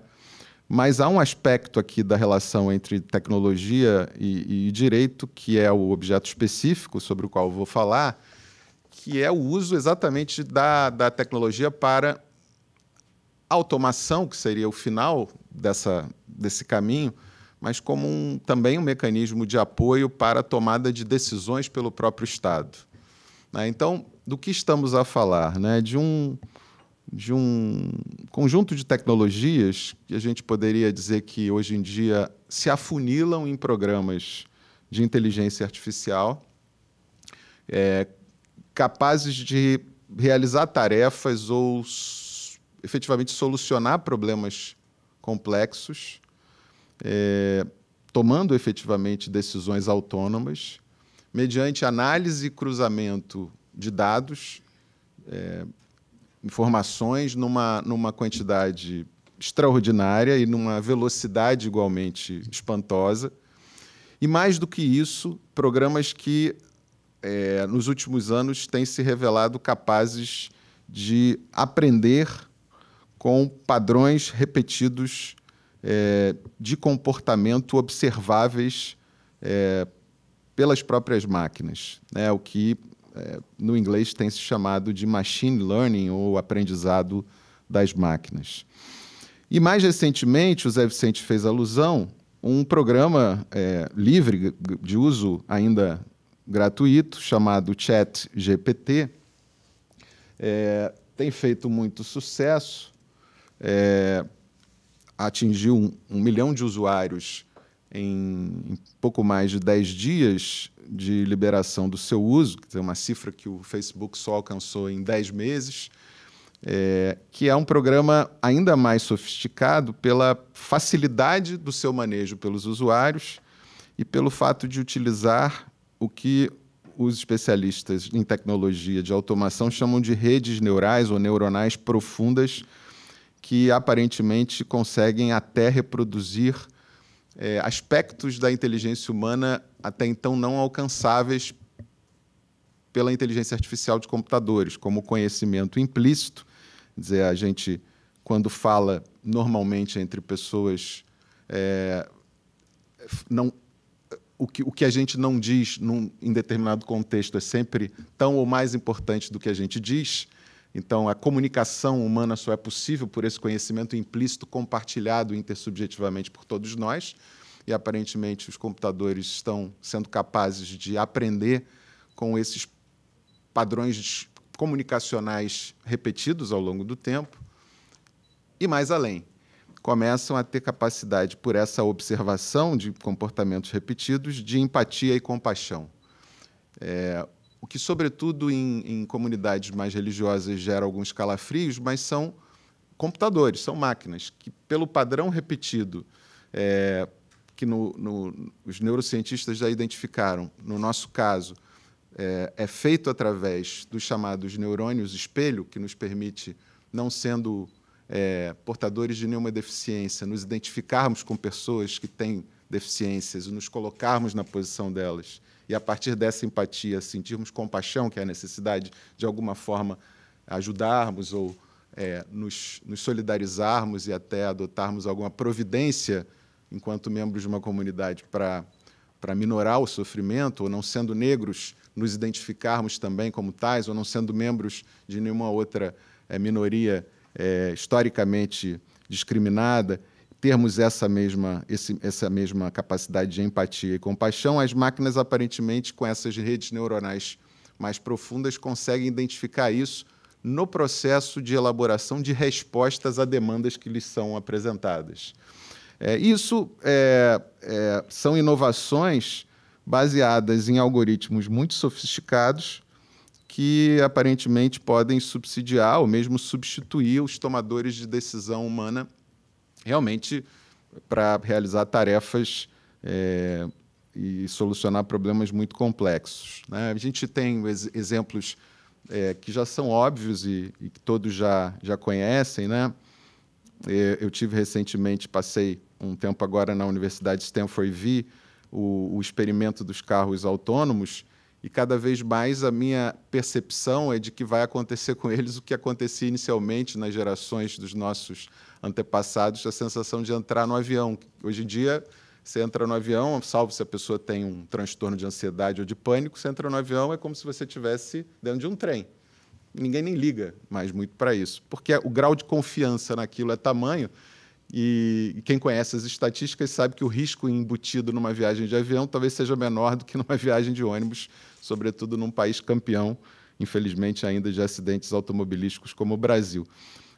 Mas há um aspecto aqui da relação entre tecnologia e, e direito, que é o objeto específico sobre o qual vou falar, que é o uso exatamente da, da tecnologia para automação, que seria o final dessa, desse caminho, mas como um, também um mecanismo de apoio para a tomada de decisões pelo próprio Estado. Né? Então, do que estamos a falar? Né? De, um, de um conjunto de tecnologias que a gente poderia dizer que hoje em dia se afunilam em programas de inteligência artificial, é, capazes de realizar tarefas ou efetivamente solucionar problemas complexos é, tomando efetivamente decisões autônomas, mediante análise e cruzamento de dados, é, informações numa, numa quantidade extraordinária e numa velocidade igualmente espantosa. E mais do que isso, programas que é, nos últimos anos têm se revelado capazes de aprender com padrões repetidos é, de comportamento observáveis é, pelas próprias máquinas, né? o que é, no inglês tem se chamado de machine learning ou aprendizado das máquinas. E mais recentemente, o Zé Vicente fez alusão, um programa é, livre de uso ainda gratuito chamado Chat GPT é, tem feito muito sucesso é, atingiu um, um milhão de usuários em, em, pouco mais de 10 dias de liberação do seu uso, que é uma cifra que o Facebook só alcançou em 10 meses, é, que é um programa ainda mais sofisticado pela facilidade do seu manejo pelos usuários e pelo fato de utilizar o que os especialistas em tecnologia de automação chamam de redes neurais ou neuronais profundas que aparentemente conseguem até reproduzir é, aspectos da inteligência humana até então não alcançáveis pela inteligência artificial de computadores, como o conhecimento implícito. Quer dizer, a gente, quando fala normalmente entre pessoas, é, não, o, que, o que a gente não diz num, em determinado contexto é sempre tão ou mais importante do que a gente diz. Então, a comunicação humana só é possível por esse conhecimento implícito compartilhado intersubjetivamente por todos nós. E aparentemente os computadores estão sendo capazes de aprender com esses padrões comunicacionais repetidos ao longo do tempo. E mais além, começam a ter capacidade, por essa observação de comportamentos repetidos, de empatia e compaixão. É, o que, sobretudo em, em, comunidades mais religiosas, gera alguns calafrios, mas são computadores, são máquinas que, pelo padrão repetido, é, que no, no, os neurocientistas já identificaram, no nosso caso, é, é, feito através dos chamados neurônios espelho, que nos permite, não sendo é, portadores de nenhuma deficiência, nos identificarmos com pessoas que têm deficiências e nos colocarmos na posição delas e a partir dessa empatia sentirmos compaixão, que é a necessidade de alguma forma ajudarmos ou é, nos, nos solidarizarmos e até adotarmos alguma providência enquanto membros de uma comunidade para para minorar o sofrimento, ou não sendo negros, nos identificarmos também como tais, ou não sendo membros de nenhuma outra é, minoria é, historicamente discriminada termos essa mesma, esse, essa mesma capacidade de empatia e compaixão, as máquinas, aparentemente, com essas redes neuronais mais profundas, conseguem identificar isso no processo de elaboração de respostas a demandas que lhes são apresentadas. É, isso é, é, são inovações baseadas em algoritmos muito sofisticados que aparentemente podem subsidiar ou mesmo substituir os tomadores de decisão humana realmente para realizar tarefas é, e solucionar problemas muito complexos. Né? A gente tem ex exemplos é, que já são óbvios e, e, que todos já, já conhecem. Né? É, eu tive recentemente, passei um tempo agora na Universidade Stanford e vi o, o experimento dos carros autônomos, e cada vez mais a minha percepção é de que vai acontecer com eles o que acontecia inicialmente nas gerações dos nossos antepassados, a sensação de entrar no avião. Hoje em dia, você entra no avião, salvo se a pessoa tem um transtorno de ansiedade ou de pânico, você entra no avião, é como se você estivesse dentro de um trem. Ninguém nem liga mais muito para isso, porque o grau de confiança naquilo é tamanho e quem conhece as estatísticas sabe que o risco embutido numa viagem de avião talvez seja menor do que numa [laughs] viagem de ônibus, sobretudo num país campeão, infelizmente, ainda de acidentes automobilísticos como o Brasil.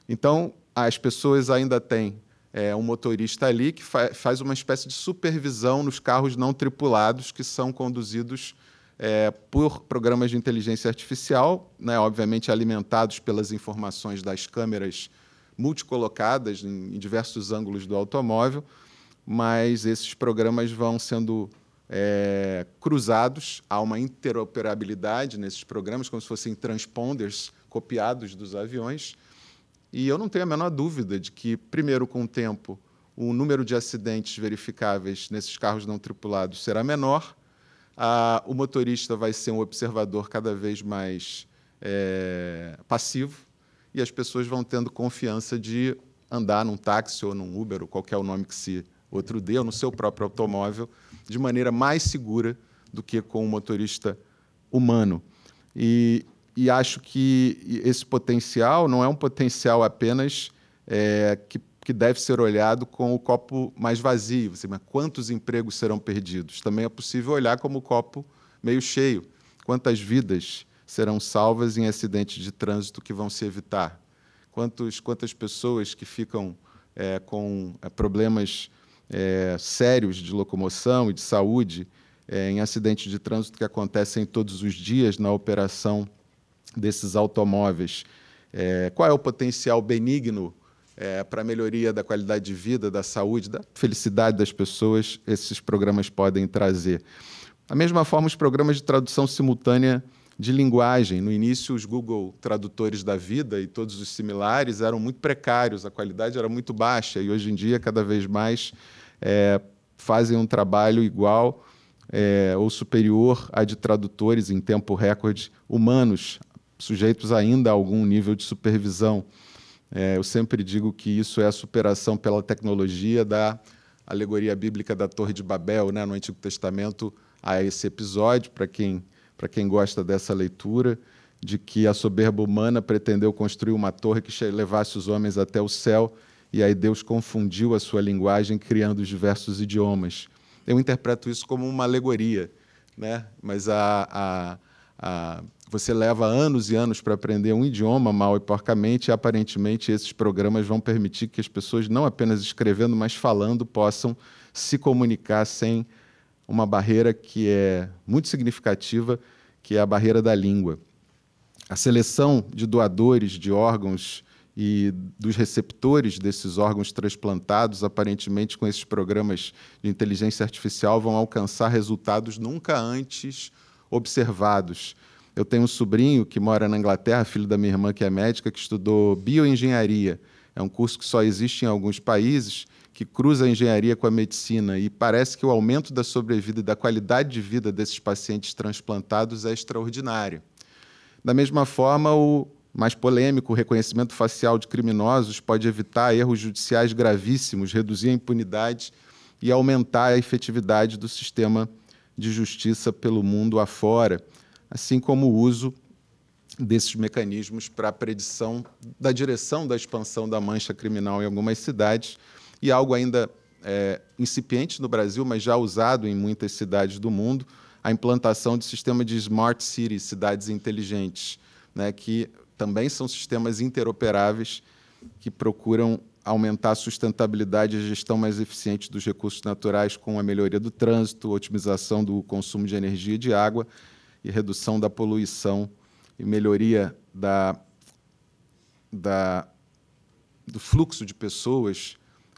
Então, as pessoas ainda têm é, um motorista ali que fa faz uma espécie de supervisão nos carros não tripulados que são conduzidos é, por programas de inteligência artificial, né, obviamente alimentados pelas informações das câmeras multicolocadas em, em diversos ângulos do automóvel, mas esses programas vão sendo é, cruzados, há uma interoperabilidade nesses programas, como se fossem transponders copiados dos aviões. E eu não tenho a menor dúvida de que, primeiro, com o tempo, o número de acidentes verificáveis nesses carros não tripulados será menor, a, o motorista vai ser um observador cada vez mais é, passivo e as pessoas vão tendo confiança de andar num táxi ou num Uber, ou qualquer o nome que se outro deu no seu próprio automóvel, de maneira mais segura do que com um motorista humano. E, e acho que esse potencial não é um potencial apenas é, que, que deve ser olhado com o copo mais vazio. Assim, mas quantos empregos serão perdidos? Também é possível olhar como o copo meio cheio. Quantas vidas serão salvas em acidentes de trânsito que vão se evitar? Quantos, quantas pessoas que ficam é, com é, problemas é, sérios de locomoção e de saúde é, em acidentes de trânsito que acontecem todos os dias na operação desses automóveis. É, qual é o potencial benigno é, para a melhoria da qualidade de vida, da saúde, da felicidade das pessoas esses programas podem trazer? Da mesma forma, os programas de tradução simultânea de linguagem. No início, os Google Tradutores da Vida e todos os similares eram muito precários, a qualidade era muito baixa, e hoje em dia, cada vez mais, é, fazem um trabalho igual é, ou superior a de tradutores em tempo recorde humanos, sujeitos ainda a algum nível de supervisão. É, eu sempre digo que isso é a superação pela tecnologia da alegoria bíblica da Torre de Babel, né? no Antigo Testamento, a esse episódio, para quem para quem gosta dessa leitura, de que a soberba humana pretendeu construir uma torre que levasse os homens até o céu, e aí Deus confundiu a sua linguagem criando os diversos idiomas. Eu interpreto isso como uma alegoria, né? mas a, a, a você leva anos e anos para aprender um idioma mal e porcamente, e aparentemente esses programas vão permitir que as pessoas, não apenas escrevendo, mas falando, possam se comunicar sem uma barreira que é muito significativa, que é a barreira da língua. A seleção de doadores de órgãos e dos receptores desses órgãos transplantados, aparentemente com esses programas de inteligência artificial, vão alcançar resultados nunca antes observados. Eu tenho um sobrinho que mora na Inglaterra, filho da minha irmã que é médica, que estudou bioengenharia. É um curso que só existe em alguns países que cruza a engenharia com a medicina e parece que o aumento da sobrevida e da qualidade de vida desses pacientes transplantados é extraordinário. Da mesma forma, o mais polêmico o reconhecimento facial de criminosos pode evitar erros judiciais gravíssimos, reduzir a impunidade e aumentar a efetividade do sistema de justiça pelo mundo afora, assim como o uso desses mecanismos para a predição da direção da expansão da mancha criminal em algumas cidades, e algo ainda é, incipiente no Brasil, mas já usado em muitas cidades do mundo, a implantação de sistema de smart cities, cidades inteligentes, né, que também são sistemas interoperáveis que procuram aumentar a sustentabilidade e a gestão mais eficiente dos recursos naturais com a melhoria do trânsito, otimização do consumo de energia e de água e redução da poluição e melhoria da, da, do fluxo de pessoas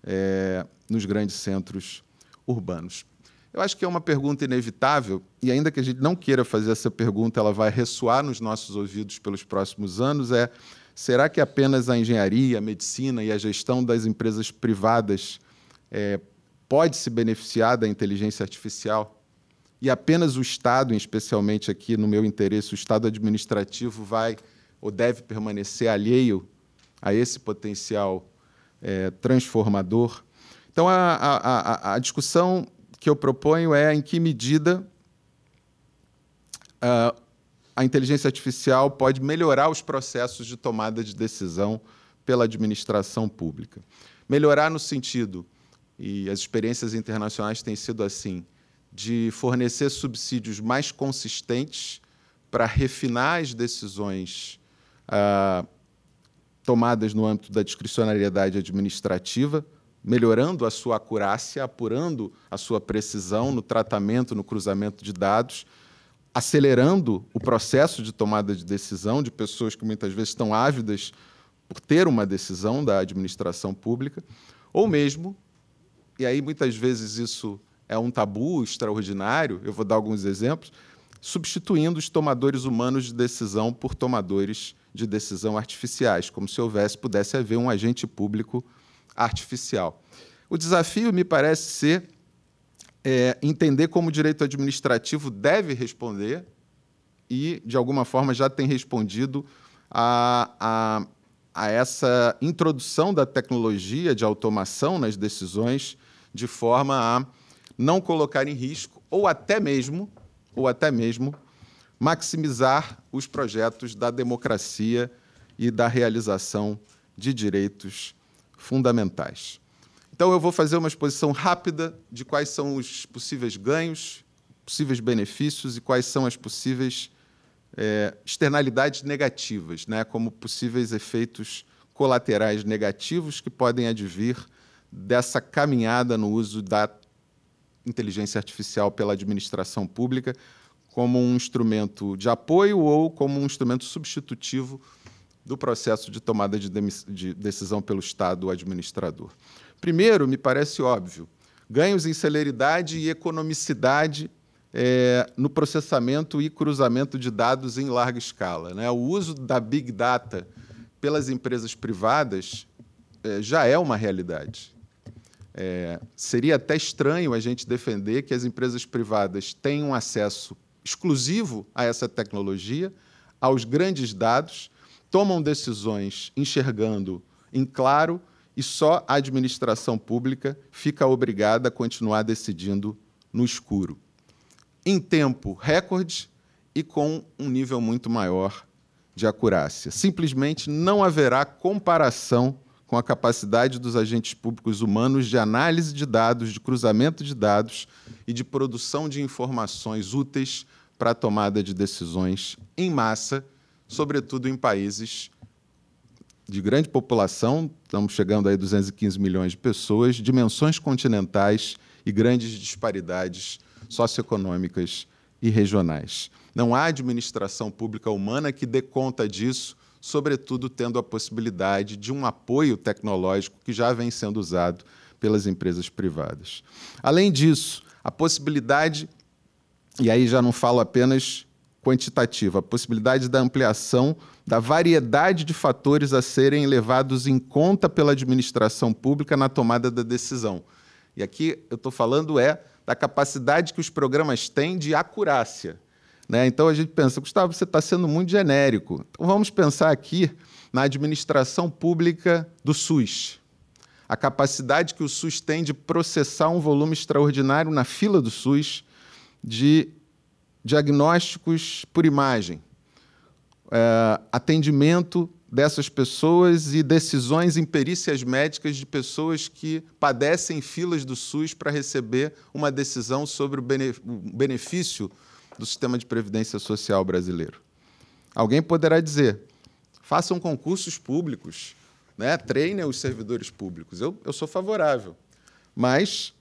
é, nos grandes centros urbanos? Eu acho que é uma pergunta inevitável, e ainda que a gente não queira fazer essa pergunta, ela vai ressoar nos nossos ouvidos pelos próximos anos, é será que apenas a engenharia, a medicina e a gestão das empresas privadas é, pode se beneficiar da inteligência artificial? E apenas o Estado, especialmente aqui no meu interesse, o Estado administrativo vai ou deve permanecer alheio a esse potencial é, transformador. Então, a, a, a, a, discussão que eu proponho é em que medida uh, a inteligência artificial pode melhorar os processos de tomada de decisão pela administração pública. Melhorar no sentido, e as experiências internacionais têm sido assim, de fornecer subsídios mais consistentes para refinar as decisões uh, tomadas no âmbito da discricionariedade administrativa, melhorando a sua acurácia, apurando a sua precisão no tratamento, no cruzamento de dados, acelerando o processo de tomada de decisão de pessoas que muitas vezes estão ávidas por ter uma decisão da administração pública, ou mesmo, e aí muitas vezes isso é um tabu extraordinário, eu vou dar alguns exemplos, substituindo os tomadores humanos de decisão por tomadores de decisão artificiais, como se houvesse, pudesse haver um agente público artificial. O desafio me parece ser é, entender como o direito administrativo deve responder e, de alguma forma, já tem respondido a, a, a essa introdução da tecnologia de automação nas decisões de forma a não colocar em risco ou até mesmo ou até mesmo maximizar os projetos da democracia e da realização de direitos fundamentais. Então, eu vou fazer uma exposição rápida de quais são os possíveis ganhos, possíveis benefícios e quais são as possíveis é, externalidades negativas, né, como possíveis efeitos colaterais negativos que podem advir dessa caminhada no uso da inteligência artificial pela administração pública, como um instrumento de apoio ou como um instrumento substitutivo do processo de tomada de, de decisão pelo Estado administrador. Primeiro, me parece óbvio, ganhos em celeridade e economicidade é, no processamento e cruzamento de dados em larga escala. Né? O uso da Big Data pelas empresas privadas é, já é uma realidade. É, seria até estranho a gente defender que as empresas privadas tenham acesso exclusivo a essa tecnologia, aos grandes dados, tomam decisões enxergando em claro e só a administração pública fica obrigada a continuar decidindo no escuro. Em tempo recorde e com um nível muito maior de acurácia. Simplesmente não haverá comparação com a capacidade dos agentes públicos humanos de análise de dados, de cruzamento de dados e de produção de informações úteis para a tomada de decisões em massa, sobretudo em países de grande população, estamos chegando aí a 215 milhões de pessoas, dimensões continentais e grandes disparidades socioeconômicas e regionais. Não há administração pública humana que dê conta disso, sobretudo tendo a possibilidade de um apoio tecnológico que já vem sendo usado pelas empresas privadas. Além disso, a possibilidade e aí já não falo apenas quantitativa, a possibilidade da ampliação da variedade de fatores a serem levados em conta pela administração pública na tomada da decisão. E aqui eu estou falando é da capacidade que os programas têm de acurácia. Né? Então a gente pensa, Gustavo, você está sendo muito genérico. Então vamos pensar aqui na administração pública do SUS. A capacidade que o SUS tem de processar um volume extraordinário na fila do SUS, de diagnósticos por imagem, é, atendimento dessas pessoas e decisões em perícias médicas de pessoas que padecem filas do SUS para receber uma decisão sobre o benefício do sistema de previdência social brasileiro. Alguém poderá dizer: façam concursos públicos, né? treinem os servidores públicos. Eu, eu sou favorável. Mas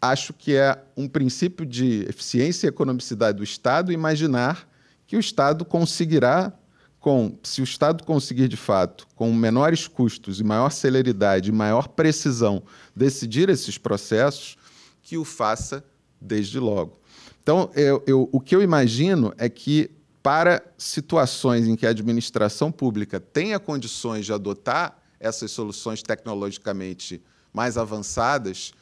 acho que é um princípio de eficiência e economicidade do Estado imaginar que o Estado conseguirá, com, se o Estado conseguir de fato, com menores custos e maior celeridade e maior precisão, decidir esses processos, que o faça desde logo. Então, eu, eu, o que eu imagino é que, para situações em que a administração pública tenha condições de adotar essas soluções tecnologicamente mais avançadas,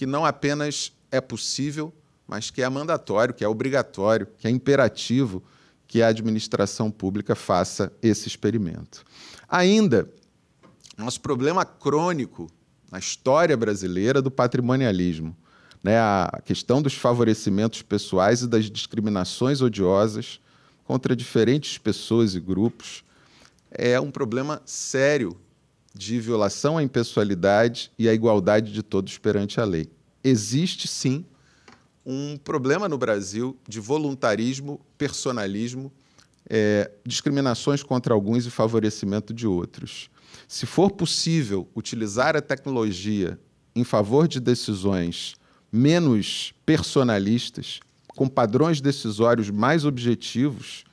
que não apenas é possível, mas que é mandatório, que é obrigatório, que é imperativo que a administração pública faça esse experimento. Ainda, nosso problema crônico na história brasileira do patrimonialismo, né, a questão dos favorecimentos pessoais e das discriminações odiosas contra diferentes pessoas e grupos, é um problema sério de violação à impessoalidade e à igualdade de todos perante a lei. Existe, sim, um problema no Brasil de voluntarismo, personalismo, é, discriminações contra alguns e favorecimento de outros. Se for possível utilizar a tecnologia em favor de decisões menos personalistas, com padrões decisórios mais objetivos,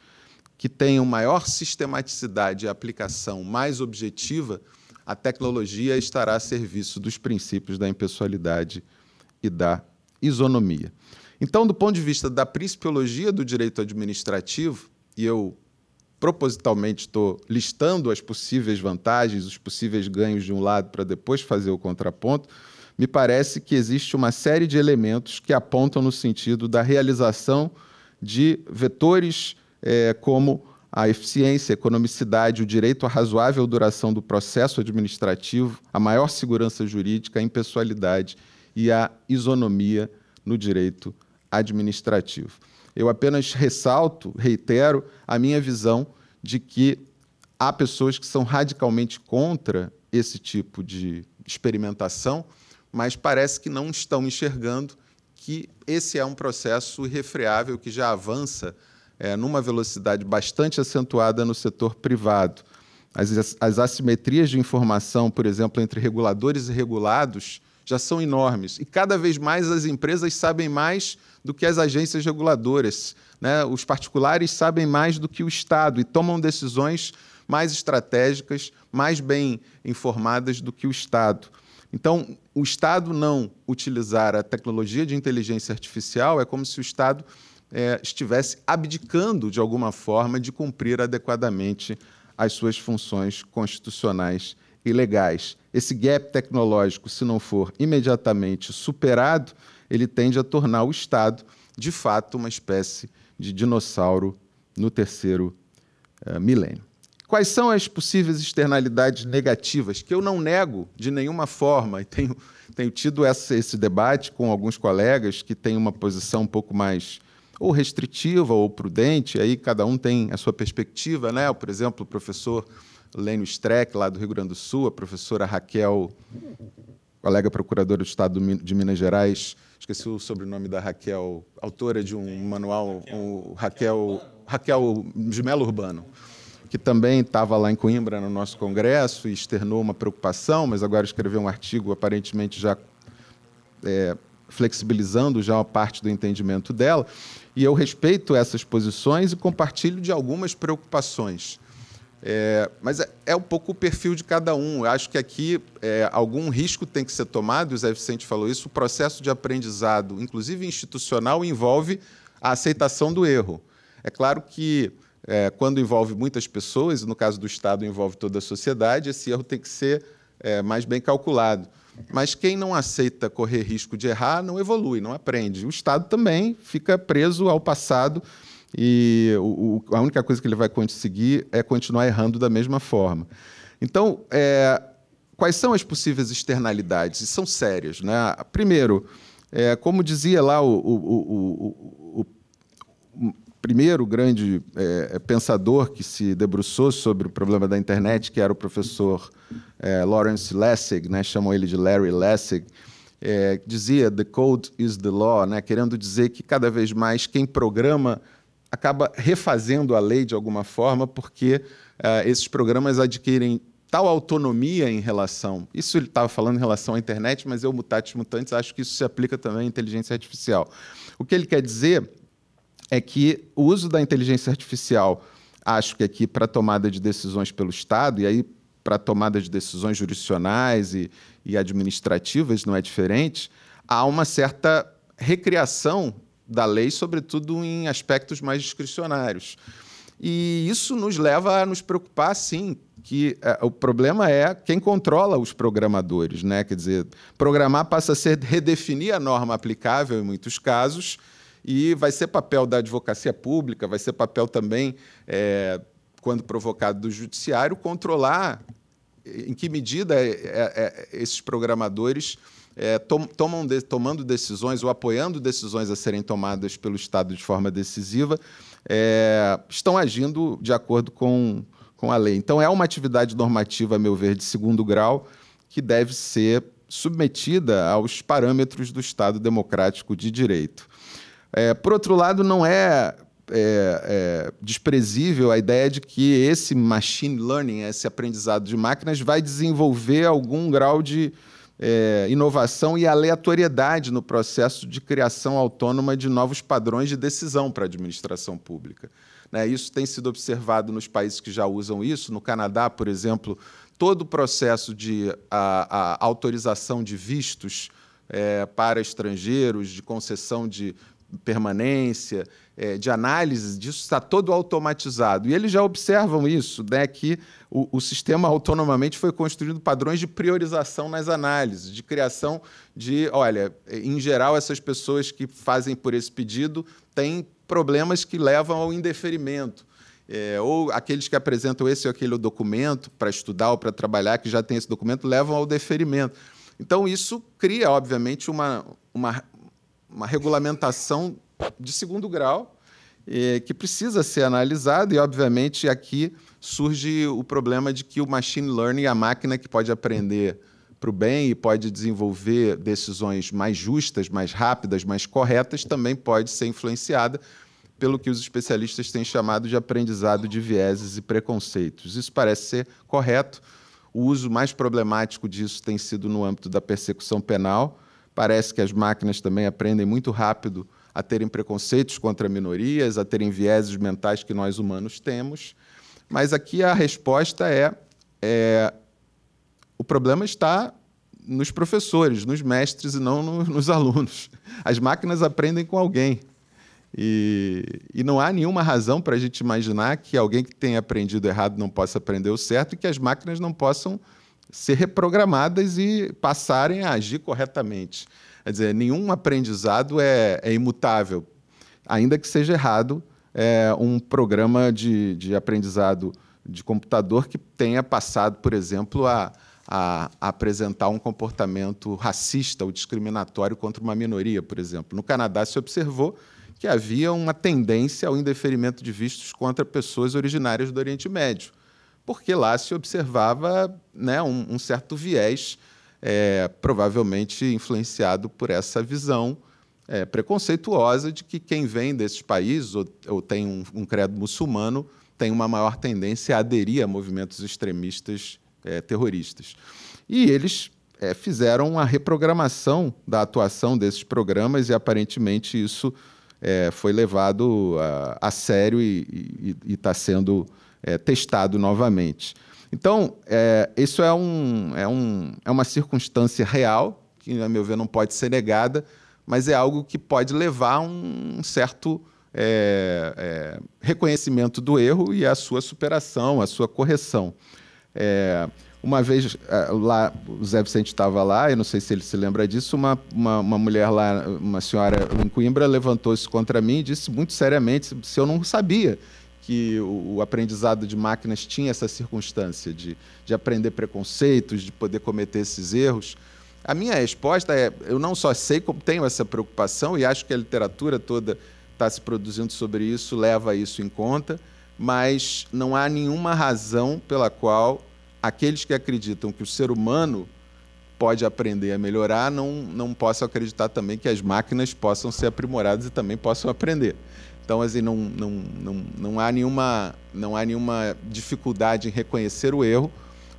que tenham maior sistematicidade e aplicação mais objetiva, a tecnologia estará a serviço dos princípios da impessoalidade e da isonomia. Então, do ponto de vista da principiologia do direito administrativo, e eu propositalmente estou listando as possíveis vantagens, os possíveis ganhos de um lado para depois fazer o contraponto, me parece que existe uma série de elementos que apontam no sentido da realização de vetores eh, como a eficiência, a economicidade, o direito à razoável duração do processo administrativo, a maior segurança jurídica, a impessoalidade e a isonomia no direito administrativo. Eu apenas ressalto, reitero, a minha visão de que há pessoas que são radicalmente contra esse tipo de experimentação, mas parece que não estão enxergando que esse é um processo irrefreável que já avança é, numa velocidade bastante acentuada no setor privado. As, as assimetrias de informação, por exemplo, entre reguladores e regulados, já são enormes. E cada vez mais as empresas sabem mais do que as agências reguladoras. Né? Os particulares sabem mais do que o Estado e tomam decisões mais estratégicas, mais bem informadas do que o Estado. Então, o Estado não utilizar a tecnologia de inteligência artificial é como se o Estado é, estivesse abdicando de alguma forma de cumprir adequadamente as suas funções constitucionais e legais. Esse gap tecnológico, se não for imediatamente superado, ele tende a tornar o Estado, de fato, uma espécie de dinossauro no terceiro é, milênio. Quais são as possíveis externalidades negativas que eu não nego de nenhuma forma? E tenho, tenho tido essa, esse debate com alguns colegas que têm uma posição um pouco mais ou restritiva ou prudente, aí cada um tem a sua perspectiva, né? Por exemplo, o professor Lênio Streck, lá do Rio Grande do Sul, a professora Raquel, colega procuradora do Estado de Minas Gerais, esqueci o sobrenome da Raquel, autora de um manual, Raquel, Raquel de Melo Urbano, que também estava lá em Coimbra no nosso congresso e externou uma preocupação, mas agora escreveu um artigo aparentemente já é, flexibilizando já a parte do entendimento dela. E eu respeito essas posições e compartilho de algumas preocupações. É, mas é, é, um pouco o perfil de cada um. Eu acho que aqui é, algum risco tem que ser tomado, o Zé Vicente falou isso. O processo de aprendizado, inclusive institucional, envolve a aceitação do erro. É claro que é, quando envolve muitas pessoas, e no caso do Estado envolve toda a sociedade, esse erro tem que ser é, mais bem calculado. Mas quem não aceita correr risco de errar não evolui, não aprende. O Estado também fica preso ao passado e o, o, a única coisa que ele vai conseguir é continuar errando da mesma forma. Então, é, quais são as possíveis externalidades? E são sérias. Né? Primeiro, é, como dizia lá o, o primeiro grande é, é, pensador que se debruçou sobre o problema da internet, que era o professor é, Lawrence Lessig, né, chamam ele de Larry Lessig, é, dizia the code is the law, né, querendo dizer que cada vez mais quem programa acaba refazendo a lei de alguma forma, porque é, esses programas adquirem tal autonomia em relação. Isso ele estava falando em relação à internet, mas eu, mutatis mutantes, acho que isso se aplica também à inteligência artificial. O que ele quer dizer é que o uso da inteligência artificial, acho que aqui para tomada de decisões pelo Estado, e aí para tomada de decisões jurisdicionais e, e administrativas não é diferente, há uma certa recriação da lei, sobretudo em aspectos mais discricionários. E isso nos leva a nos preocupar, sim, que eh, o problema é quem controla os programadores, né? Quer dizer, programar passa a ser redefinir a norma aplicável em muitos casos e vai ser papel da advocacia pública, vai ser papel também, é, quando provocado do judiciário, controlar em que medida é, é, é, esses programadores é, tomam de, tomando decisões ou apoiando decisões a serem tomadas pelo Estado de forma decisiva, é, estão agindo de acordo com, com a lei. Então, é uma atividade normativa, a meu ver, de segundo grau, que deve ser submetida aos parâmetros do Estado democrático de direito. É, por outro lado, não é, é, é, desprezível a ideia de que esse machine learning, esse aprendizado de máquinas, vai desenvolver algum grau de é, inovação e aleatoriedade no processo de criação autônoma de novos padrões de decisão para a administração pública. Né? Isso tem sido observado nos países que já usam isso. No Canadá, por exemplo, todo o processo de a, a autorização de vistos é, para estrangeiros, de concessão de permanência, é, de análise disso está todo automatizado. E eles já observam isso, né, que o, o sistema autonomamente foi construindo padrões de priorização nas análises, de criação de, olha, em geral, essas pessoas que fazem por esse pedido têm problemas que levam ao indeferimento. É, ou aqueles que apresentam esse ou aquele documento para estudar ou para trabalhar, que já tem esse documento, levam ao deferimento. Então, isso cria, obviamente, uma, uma, uma regulamentação de segundo grau eh, que precisa ser analisada e, obviamente, aqui surge o problema de que o machine learning é a máquina que pode aprender para o bem e pode desenvolver decisões mais justas, mais rápidas, mais corretas, também pode ser influenciada pelo que os especialistas têm chamado de aprendizado de vieses e preconceitos. Isso parece ser correto. O uso mais problemático disso tem sido no âmbito da persecução penal, Parece que as máquinas também aprendem muito rápido a terem preconceitos contra minorias, a terem vieses mentais que nós humanos temos. Mas aqui a resposta é, é o problema está nos professores, nos mestres e não no, [laughs] nos alunos. As máquinas aprendem com alguém. E, e não há nenhuma razão para a gente imaginar que alguém que tenha aprendido errado não possa aprender o certo e que as máquinas não possam ser reprogramadas e passarem a agir corretamente. Quer dizer, nenhum aprendizado é, é imutável, ainda que seja errado é, um programa de, de aprendizado de computador que tenha passado, por exemplo, a, a, a, apresentar um comportamento racista ou discriminatório contra uma minoria, por exemplo. No Canadá se observou que havia uma tendência ao indeferimento de vistos contra pessoas originárias do Oriente Médio porque lá se observava né, um, um certo viés, é, provavelmente influenciado por essa visão é, preconceituosa de que quem vem desses países ou, ou tem um, um, credo muçulmano tem uma maior tendência a aderir a movimentos extremistas é, terroristas. E eles é, fizeram a reprogramação da atuação desses programas e aparentemente isso é, foi levado a, a sério e está sendo é, testado novamente. Então, é, isso é, um, é, um, é uma circunstância real, que, a meu ver, não pode ser negada, mas é algo que pode levar a um certo é, é, reconhecimento do erro e a sua superação, a sua correção. É, uma vez, é, lá, o Zé Vicente estava lá, eu não sei se ele se lembra disso, uma, uma, uma mulher lá, uma senhora em Coimbra, levantou-se contra mim e disse muito seriamente se eu não sabia que o, aprendizado de máquinas tinha essa circunstância de, de aprender preconceitos, de poder cometer esses erros. A minha resposta é: eu não só sei como tenho essa preocupação, e acho que a literatura toda está se produzindo sobre isso, leva isso em conta, mas não há nenhuma razão pela qual aqueles que acreditam que o ser humano pode aprender a melhorar não, não possam acreditar também que as máquinas possam ser aprimoradas e também possam aprender. Então, assim, não, não, não, não, há nenhuma, não há nenhuma dificuldade em reconhecer o erro,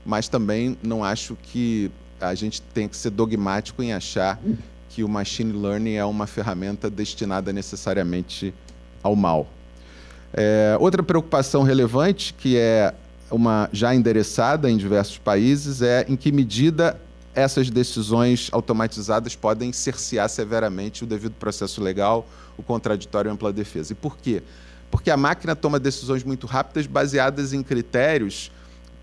mas também não acho que a gente tenha que ser dogmático em achar que o machine learning é uma ferramenta destinada necessariamente ao mal. É, outra preocupação relevante, que é uma já endereçada em diversos países, é em que medida essas decisões automatizadas podem cercear severamente o devido processo legal, o contraditório e a ampla defesa. E por quê? Porque a máquina toma decisões muito rápidas baseadas em critérios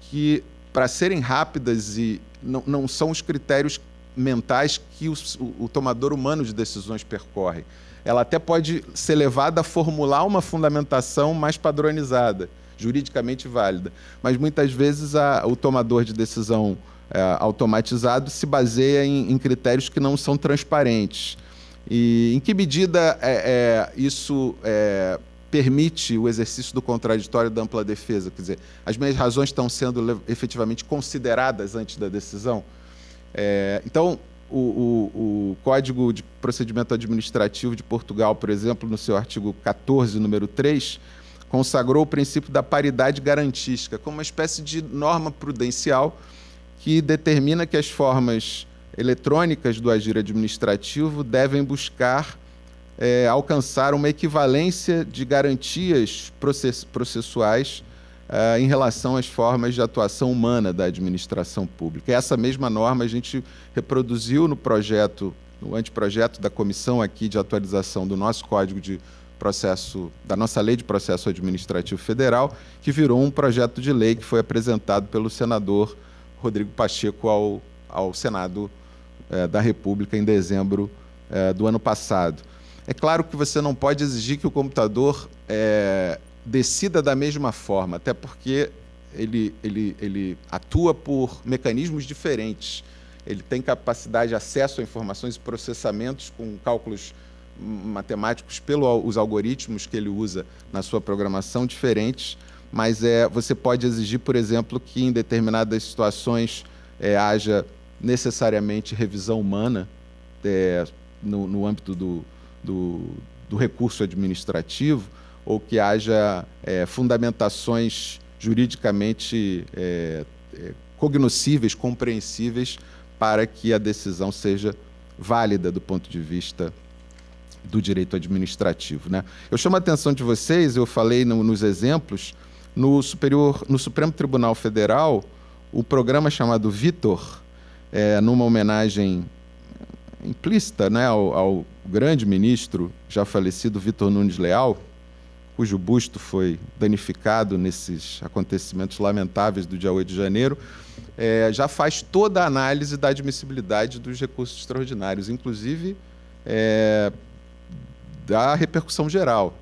que, para serem rápidas, e não, não são os critérios mentais que o, o, tomador humano de decisões percorre. Ela até pode ser levada a formular uma fundamentação mais padronizada, juridicamente válida. Mas muitas vezes a, o tomador de decisão é, automatizado se baseia em, em, critérios que não são transparentes. E em que medida é, é, isso é, permite o exercício do contraditório da ampla defesa? Quer dizer, as minhas razões estão sendo efetivamente consideradas antes da decisão? É, então, o, o, o, Código de Procedimento Administrativo de Portugal, por exemplo, no seu artigo 14, número 3, consagrou o princípio da paridade garantística como uma espécie de norma prudencial que determina que as formas eletrônicas do agir administrativo devem buscar é, alcançar uma equivalência de garantias process processuais é, em relação às formas de atuação humana da administração pública. Essa mesma norma a gente reproduziu no projeto, no anteprojeto da comissão aqui de atualização do nosso código de processo, da nossa lei de processo administrativo federal, que virou um projeto de lei que foi apresentado pelo senador Rodrigo Pacheco ao, ao Senado eh, da República em dezembro eh, do ano passado. É claro que você não pode exigir que o computador eh, decida da mesma forma, até porque ele, ele, ele atua por mecanismos diferentes. Ele tem capacidade de acesso a informações e processamentos com cálculos matemáticos pelos algoritmos que ele usa na sua programação diferentes mas é, você pode exigir, por exemplo, que em determinadas situações é, haja necessariamente revisão humana é, no, no, âmbito do, do, do, recurso administrativo ou que haja é, fundamentações juridicamente é, é, cognoscíveis, compreensíveis, para que a decisão seja válida do ponto de vista do direito administrativo. Né? Eu chamo a atenção de vocês, eu falei no, nos exemplos, no, superior, no Supremo Tribunal Federal, o programa chamado Vitor, é, numa homenagem implícita né, ao, ao grande ministro já falecido Vitor Nunes Leal, cujo busto foi danificado nesses acontecimentos lamentáveis do dia 8 de janeiro, é, já faz toda a análise da admissibilidade dos recursos extraordinários, inclusive é, da repercussão geral.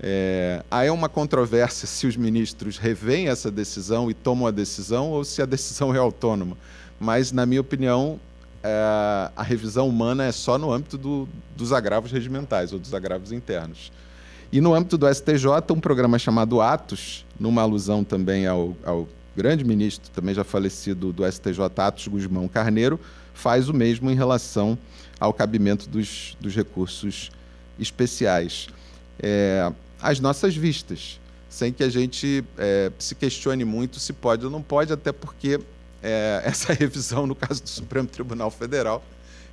É, é, uma controvérsia se os ministros revêem essa decisão e tomam a decisão ou se a decisão é autônoma. Mas, na minha opinião, é, a revisão humana é só no âmbito do, dos agravos regimentais ou dos agravos internos. E no âmbito do STJ, um programa chamado Atos, numa alusão também ao, ao grande ministro, também já falecido do STJ, Atos Guzmão Carneiro, faz o mesmo em relação ao cabimento dos, dos recursos especiais. É, às nossas vistas, sem que a gente é, se questione muito se pode ou não pode, até porque é, [laughs] essa revisão, no caso do Supremo Tribunal Federal,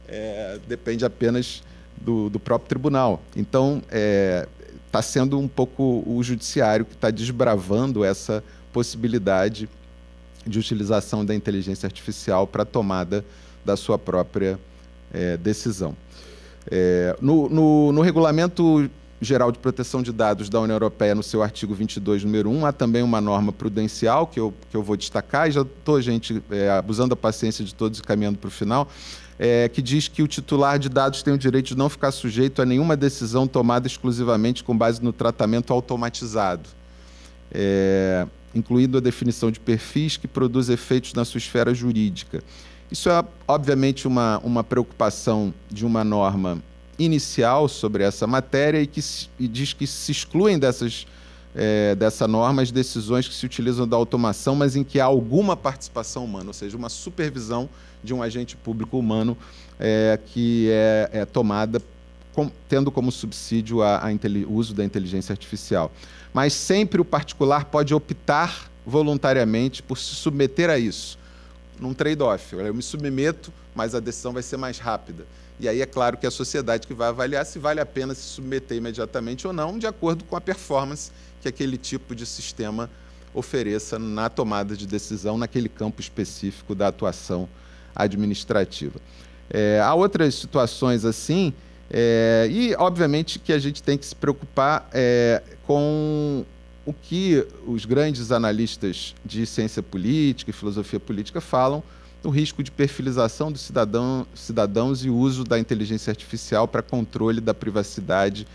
é, depende apenas do, do, próprio tribunal. Então, está é, sendo um pouco o judiciário que está desbravando essa possibilidade de utilização da inteligência artificial para a tomada da sua própria é, decisão. É, no, no, no regulamento Geral de Proteção de Dados da União Europeia, no seu artigo 22, número 1, há também uma norma prudencial que eu, que eu vou destacar, e já estou, gente, é, abusando da paciência de todos e caminhando para o final, é, que diz que o titular de dados tem o direito de não ficar sujeito a nenhuma decisão tomada exclusivamente com base no tratamento automatizado. É, incluindo a definição de perfis que produz efeitos na sua esfera jurídica. Isso é, obviamente, uma, uma preocupação de uma norma inicial sobre essa matéria e que e diz que se excluem dessas, é, dessa norma as decisões que se utilizam da automação, mas em que há alguma participação humana, ou seja, uma supervisão de um agente público humano é, que é, é tomada com, tendo como subsídio o uso da inteligência artificial. Mas sempre o particular pode optar voluntariamente por se submeter a isso, num trade-off. Eu me submeto, mas a decisão vai ser mais rápida. E aí é claro que é a sociedade que vai avaliar se vale a pena se submeter imediatamente ou não, de acordo com a performance que aquele tipo de sistema ofereça na tomada de decisão naquele campo específico da atuação administrativa. É, há outras situações assim, é, e obviamente que a gente tem que se preocupar é, com o que os grandes analistas de ciência política e filosofia política falam o risco de perfilização dos cidadão, cidadãos e uso da inteligência artificial para controle da privacidade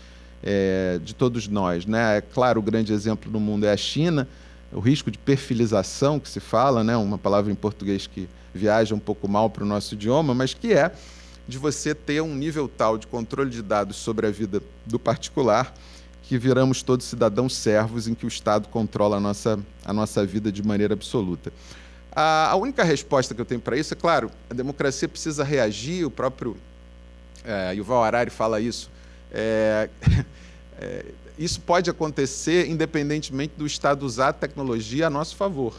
é, de todos nós. Né? É claro, o grande exemplo no mundo é a China, o risco de perfilização que se fala, né? uma palavra em português que viaja um pouco mal para o nosso idioma, mas que é de você ter um nível tal de controle de dados sobre a vida do particular que viramos todos cidadãos servos em que o Estado controla a nossa, a nossa vida de maneira absoluta. A, a única resposta que eu tenho para isso é, claro, a democracia precisa reagir, o próprio é, Yuval Harari fala isso. É, [laughs] é, isso pode acontecer independentemente do Estado usar a tecnologia a nosso favor.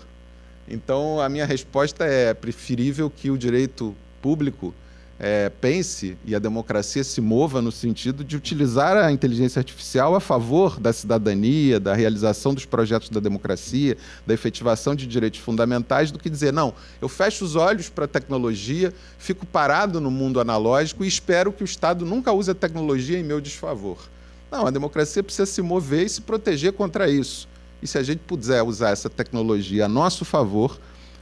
Então, a minha resposta é preferível que o direito público é, pense e a democracia se mova no sentido de utilizar a inteligência artificial a favor da cidadania, da realização dos projetos da democracia, da efetivação de direitos fundamentais, do que dizer, não, eu fecho os olhos para a tecnologia, fico parado no mundo analógico e espero que o Estado nunca use a tecnologia em meu desfavor. Não, a democracia precisa se mover e se proteger contra isso. E se a gente puder usar essa tecnologia a nosso favor,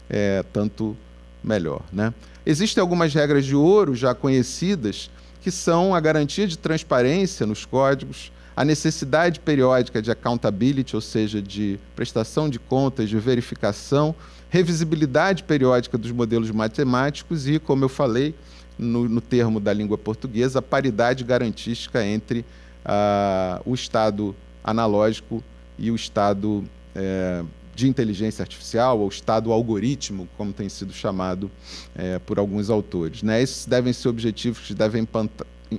é, tanto melhor. Né? Existem algumas regras de ouro já conhecidas que são a garantia de transparência nos códigos, a necessidade periódica de accountability, ou seja, de prestação de contas, de verificação, revisibilidade periódica dos modelos matemáticos e, como eu falei, no, no termo da língua portuguesa, a paridade garantística entre uh, o estado analógico e o estado eh, de inteligência artificial, ou Estado algoritmo, como tem sido chamado é, por alguns autores. Né? Esses devem ser objetivos que devem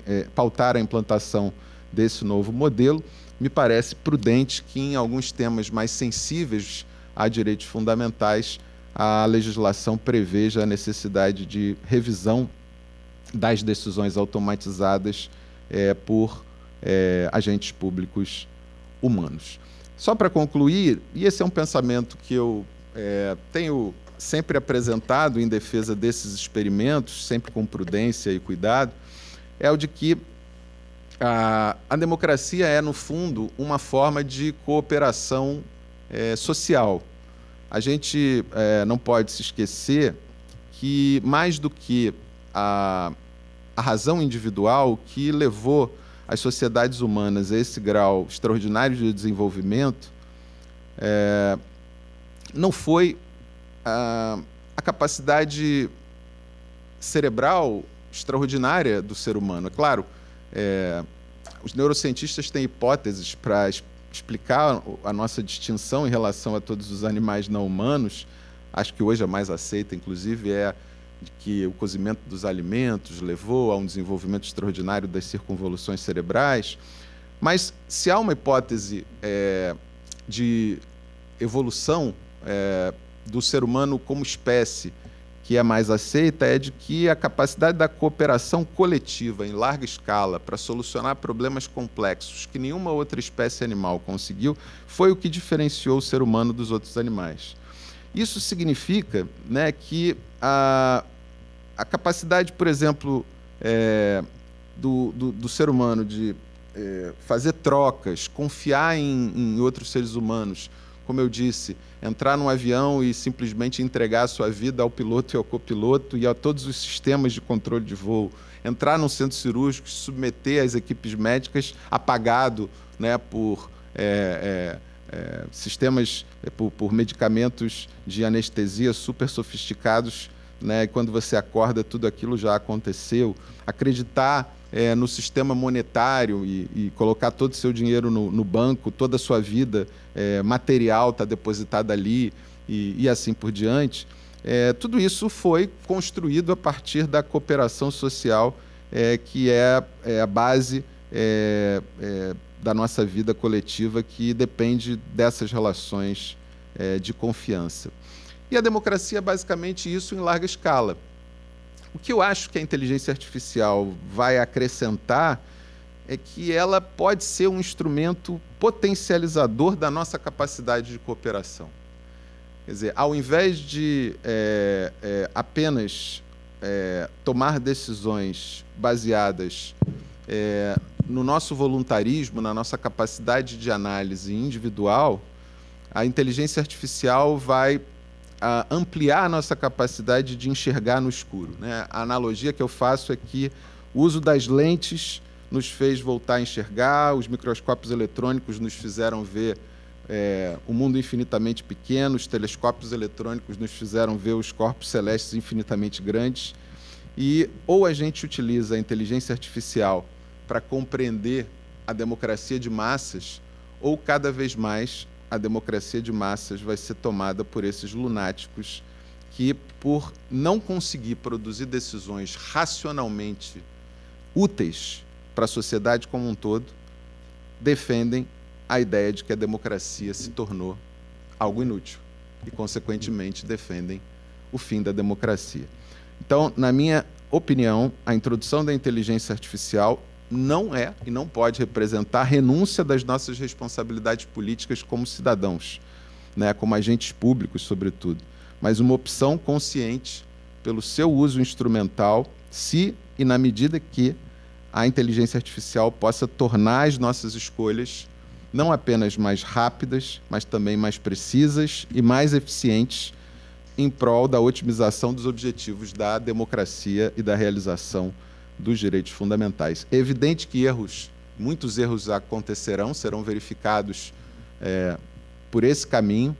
é, pautar a implantação desse novo modelo. Me parece prudente que, em alguns temas mais sensíveis a direitos fundamentais, a legislação preveja a necessidade de revisão das decisões automatizadas é, por é, agentes públicos humanos. Só para concluir, e esse é um pensamento que eu é, tenho sempre apresentado em defesa desses experimentos, sempre com prudência e cuidado, é o de que a, a democracia é, no fundo, uma forma de cooperação é, social. A gente é, não pode se esquecer que, mais do que a, a razão individual que levou as sociedades humanas a esse grau extraordinário de desenvolvimento é, não foi a, a capacidade cerebral extraordinária do ser humano. É claro, é, os neurocientistas têm hipóteses para explicar a nossa distinção em relação a todos os animais não humanos. Acho que hoje a mais aceita, inclusive, é que o cozimento dos alimentos levou a um desenvolvimento extraordinário das circunvoluções cerebrais. Mas se há uma hipótese é, de evolução é, do ser humano como espécie que é mais aceita é de que a capacidade da cooperação coletiva em larga escala para solucionar problemas complexos que nenhuma outra espécie animal conseguiu foi o que diferenciou o ser humano dos outros animais. Isso significa né, que a, a capacidade, por exemplo, é, do, do, do, ser humano de é, fazer trocas, confiar em, em outros seres humanos, como eu disse, entrar num avião e simplesmente entregar a sua vida ao piloto e ao copiloto e a todos os sistemas de controle de voo, entrar num centro cirúrgico, submeter as equipes médicas apagado né, por é, é é, sistemas é, por, por, medicamentos de anestesia super sofisticados, né? E quando você acorda, tudo aquilo já aconteceu. Acreditar é, no sistema monetário e, e, colocar todo o seu dinheiro no, no banco, toda a sua vida é, material está depositada ali e, e, assim por diante. É, tudo isso foi construído a partir da cooperação social, é, que é, a base da nossa vida coletiva que depende dessas relações é, de confiança. E a democracia é basicamente isso em larga escala. O que eu acho que a inteligência artificial vai acrescentar é que ela pode ser um instrumento potencializador da nossa capacidade de cooperação. Quer dizer, ao invés de é, é, apenas é, tomar decisões baseadas é, no nosso voluntarismo, na nossa capacidade de análise individual, a inteligência artificial vai a, ah, ampliar a nossa capacidade de enxergar no escuro. Né? A analogia que eu faço é que o uso das lentes nos fez voltar a enxergar, os microscópios eletrônicos nos fizeram ver é, o mundo infinitamente pequeno, os telescópios eletrônicos nos fizeram ver os corpos celestes infinitamente grandes. E ou a gente utiliza a inteligência artificial para compreender a democracia de massas, ou cada vez mais a democracia de massas vai ser tomada por esses lunáticos que, por não conseguir produzir decisões racionalmente úteis para a sociedade como um todo, defendem a ideia de que a democracia se tornou algo inútil e, consequentemente, defendem o fim da democracia. Então, na minha opinião, a introdução da inteligência artificial não é e não pode representar renúncia das nossas responsabilidades políticas como cidadãos, né, como agentes públicos, sobretudo, mas uma opção consciente pelo seu uso instrumental, se e na medida que a inteligência artificial possa tornar as nossas escolhas não apenas mais rápidas, mas também mais precisas e mais eficientes em prol da otimização dos objetivos da democracia e da realização dos direitos fundamentais. É evidente que erros, muitos erros acontecerão, serão verificados é, por esse caminho,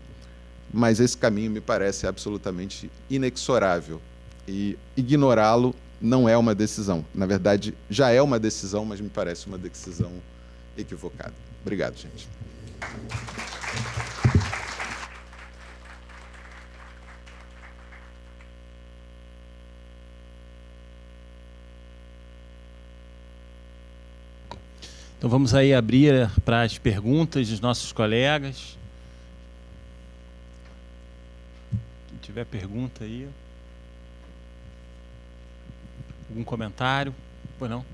mas esse caminho me parece absolutamente inexorável. E ignorá-lo não é uma decisão. Na verdade, já é uma decisão, mas me parece uma decisão equivocada. Obrigado, gente. Então vamos aí abrir eh, para as perguntas dos nossos colegas. Quem tiver pergunta aí. Algum comentário? Pois não?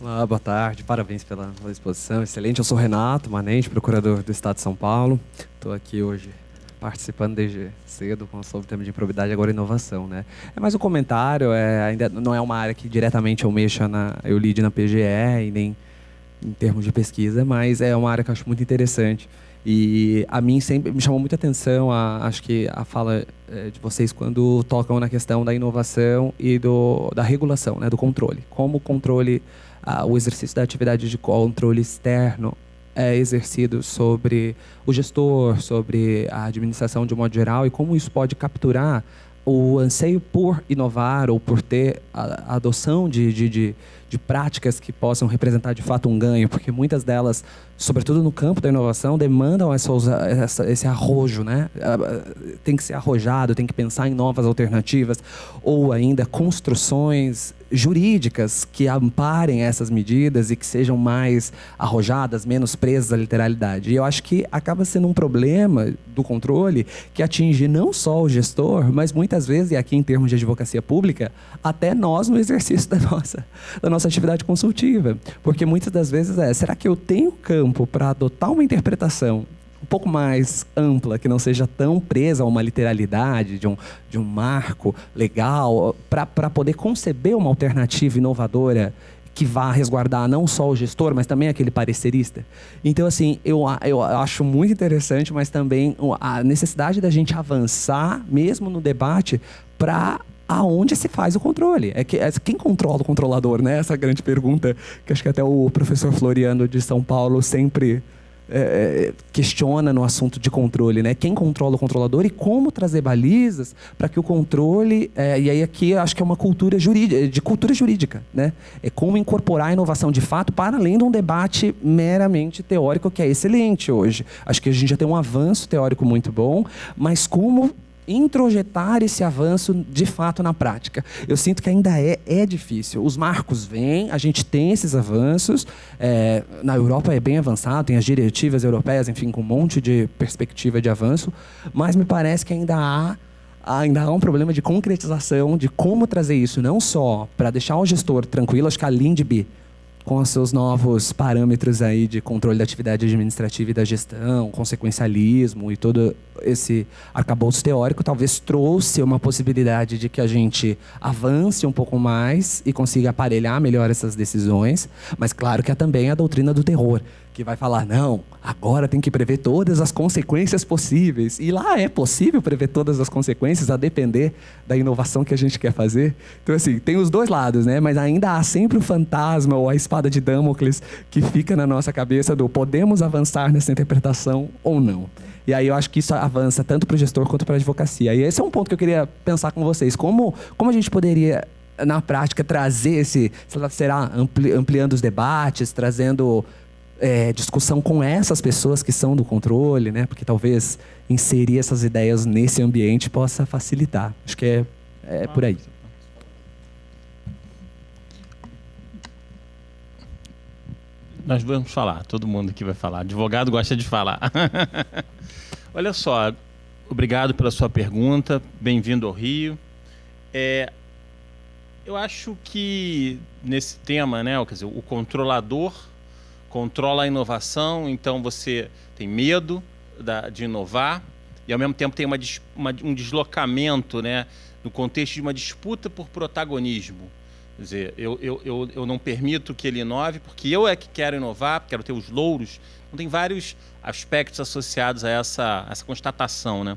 Olá, boa tarde, parabéns pela exposição, excelente. Eu sou Renato Manente, procurador do Estado de São Paulo. Estou aqui hoje participando desde cedo com sobre o tema de improbidade agora inovação, né? É mais um comentário, é, ainda não é uma área que diretamente eu mexa na eu lide na PGE e nem em termos de pesquisa, mas é uma área que eu acho muito interessante. E a mim sempre me chamou muita atenção, a, acho que a fala é, de vocês quando tocam na questão da inovação e do, da regulação, né, do controle. Como o controle, a, o exercício da atividade de controle externo é exercido sobre o gestor, sobre a administração de um modo geral e como isso pode capturar o anseio por inovar ou por ter a, adoção de, de, de, de, práticas que possam representar de fato um ganho, porque muitas delas, sobretudo no campo da inovação, demandam essa, essa, esse arrojo, né? Tem que ser arrojado, tem que pensar em novas alternativas ou ainda construções jurídicas que amparem essas medidas e que sejam mais arrojadas, menos presas à literalidade. E eu acho que acaba sendo um problema do controle que atinge não só o gestor, mas muitas vezes, e aqui em termos de advocacia pública, até nós no exercício da nossa, da nossa atividade consultiva. Porque muitas das vezes é, será que eu tenho campo para adotar uma interpretação pouco mais ampla, que não seja tão presa a uma literalidade, de um, de um marco legal, para poder conceber uma alternativa inovadora que vá resguardar não só o gestor, mas também aquele parecerista. Então, assim, eu, eu acho muito interessante, mas também a necessidade da gente avançar, mesmo no debate, para aonde se faz o controle. É que, é, quem controla o controlador, né? Essa é grande pergunta que acho que até o professor Floriano de São Paulo sempre é, é, questiona no assunto de controle, né? Quem controla o controlador e como trazer balizas para que o controle é, e aí aqui acho que é uma cultura jurídica, de cultura jurídica, né? É como incorporar a inovação de fato para além de um debate meramente teórico que é excelente hoje. Acho que a gente já tem um avanço teórico muito bom, mas como introjetar esse avanço de fato na prática. Eu sinto que ainda é, é difícil. Os marcos vêm, a gente tem esses avanços. É, na Europa é bem avançado, tem as diretivas europeias, enfim, com um monte de perspectiva de avanço, mas me parece que ainda há ainda há um problema de concretização de como trazer isso não só para deixar o gestor tranquilo, acho que a Lindby com os seus novos parâmetros aí de controle da atividade administrativa e da gestão, consequencialismo e todo esse arcabouço teórico, talvez trouxe uma possibilidade de que a gente avance um pouco mais e consiga aparelhar melhor essas decisões, mas claro que há também a doutrina do terror, que vai falar: não, agora tem que prever todas as consequências possíveis. E lá é possível prever todas as consequências, a depender da inovação que a gente quer fazer. Então, assim, tem os dois lados, né? Mas ainda há sempre o fantasma ou a espada de Damocles que fica na nossa cabeça do podemos avançar nessa interpretação ou não. E aí eu acho que isso avança tanto para o gestor quanto para a advocacia. E esse é um ponto que eu queria pensar com vocês. Como, como a gente poderia na prática trazer esse, será ampli, ampliando os debates, trazendo é, discussão com essas pessoas que são do controle, né? Porque talvez inserir essas ideias nesse ambiente possa facilitar. Acho que é, é por aí. Nós vamos falar, todo mundo aqui vai falar. Advogado gosta de falar. [laughs] Olha só, obrigado pela sua pergunta, bem-vindo ao Rio. É, eu acho que nesse tema, né, quer dizer, o controlador controla a inovação, então você tem medo da, de inovar e ao mesmo tempo tem uma, uma, um deslocamento, né, no contexto de uma disputa por protagonismo. Quer dizer, eu, eu, eu, eu não permito que ele inove porque eu é que quero inovar, quero ter os louros. Então tem vários aspectos associados a essa, essa constatação, né?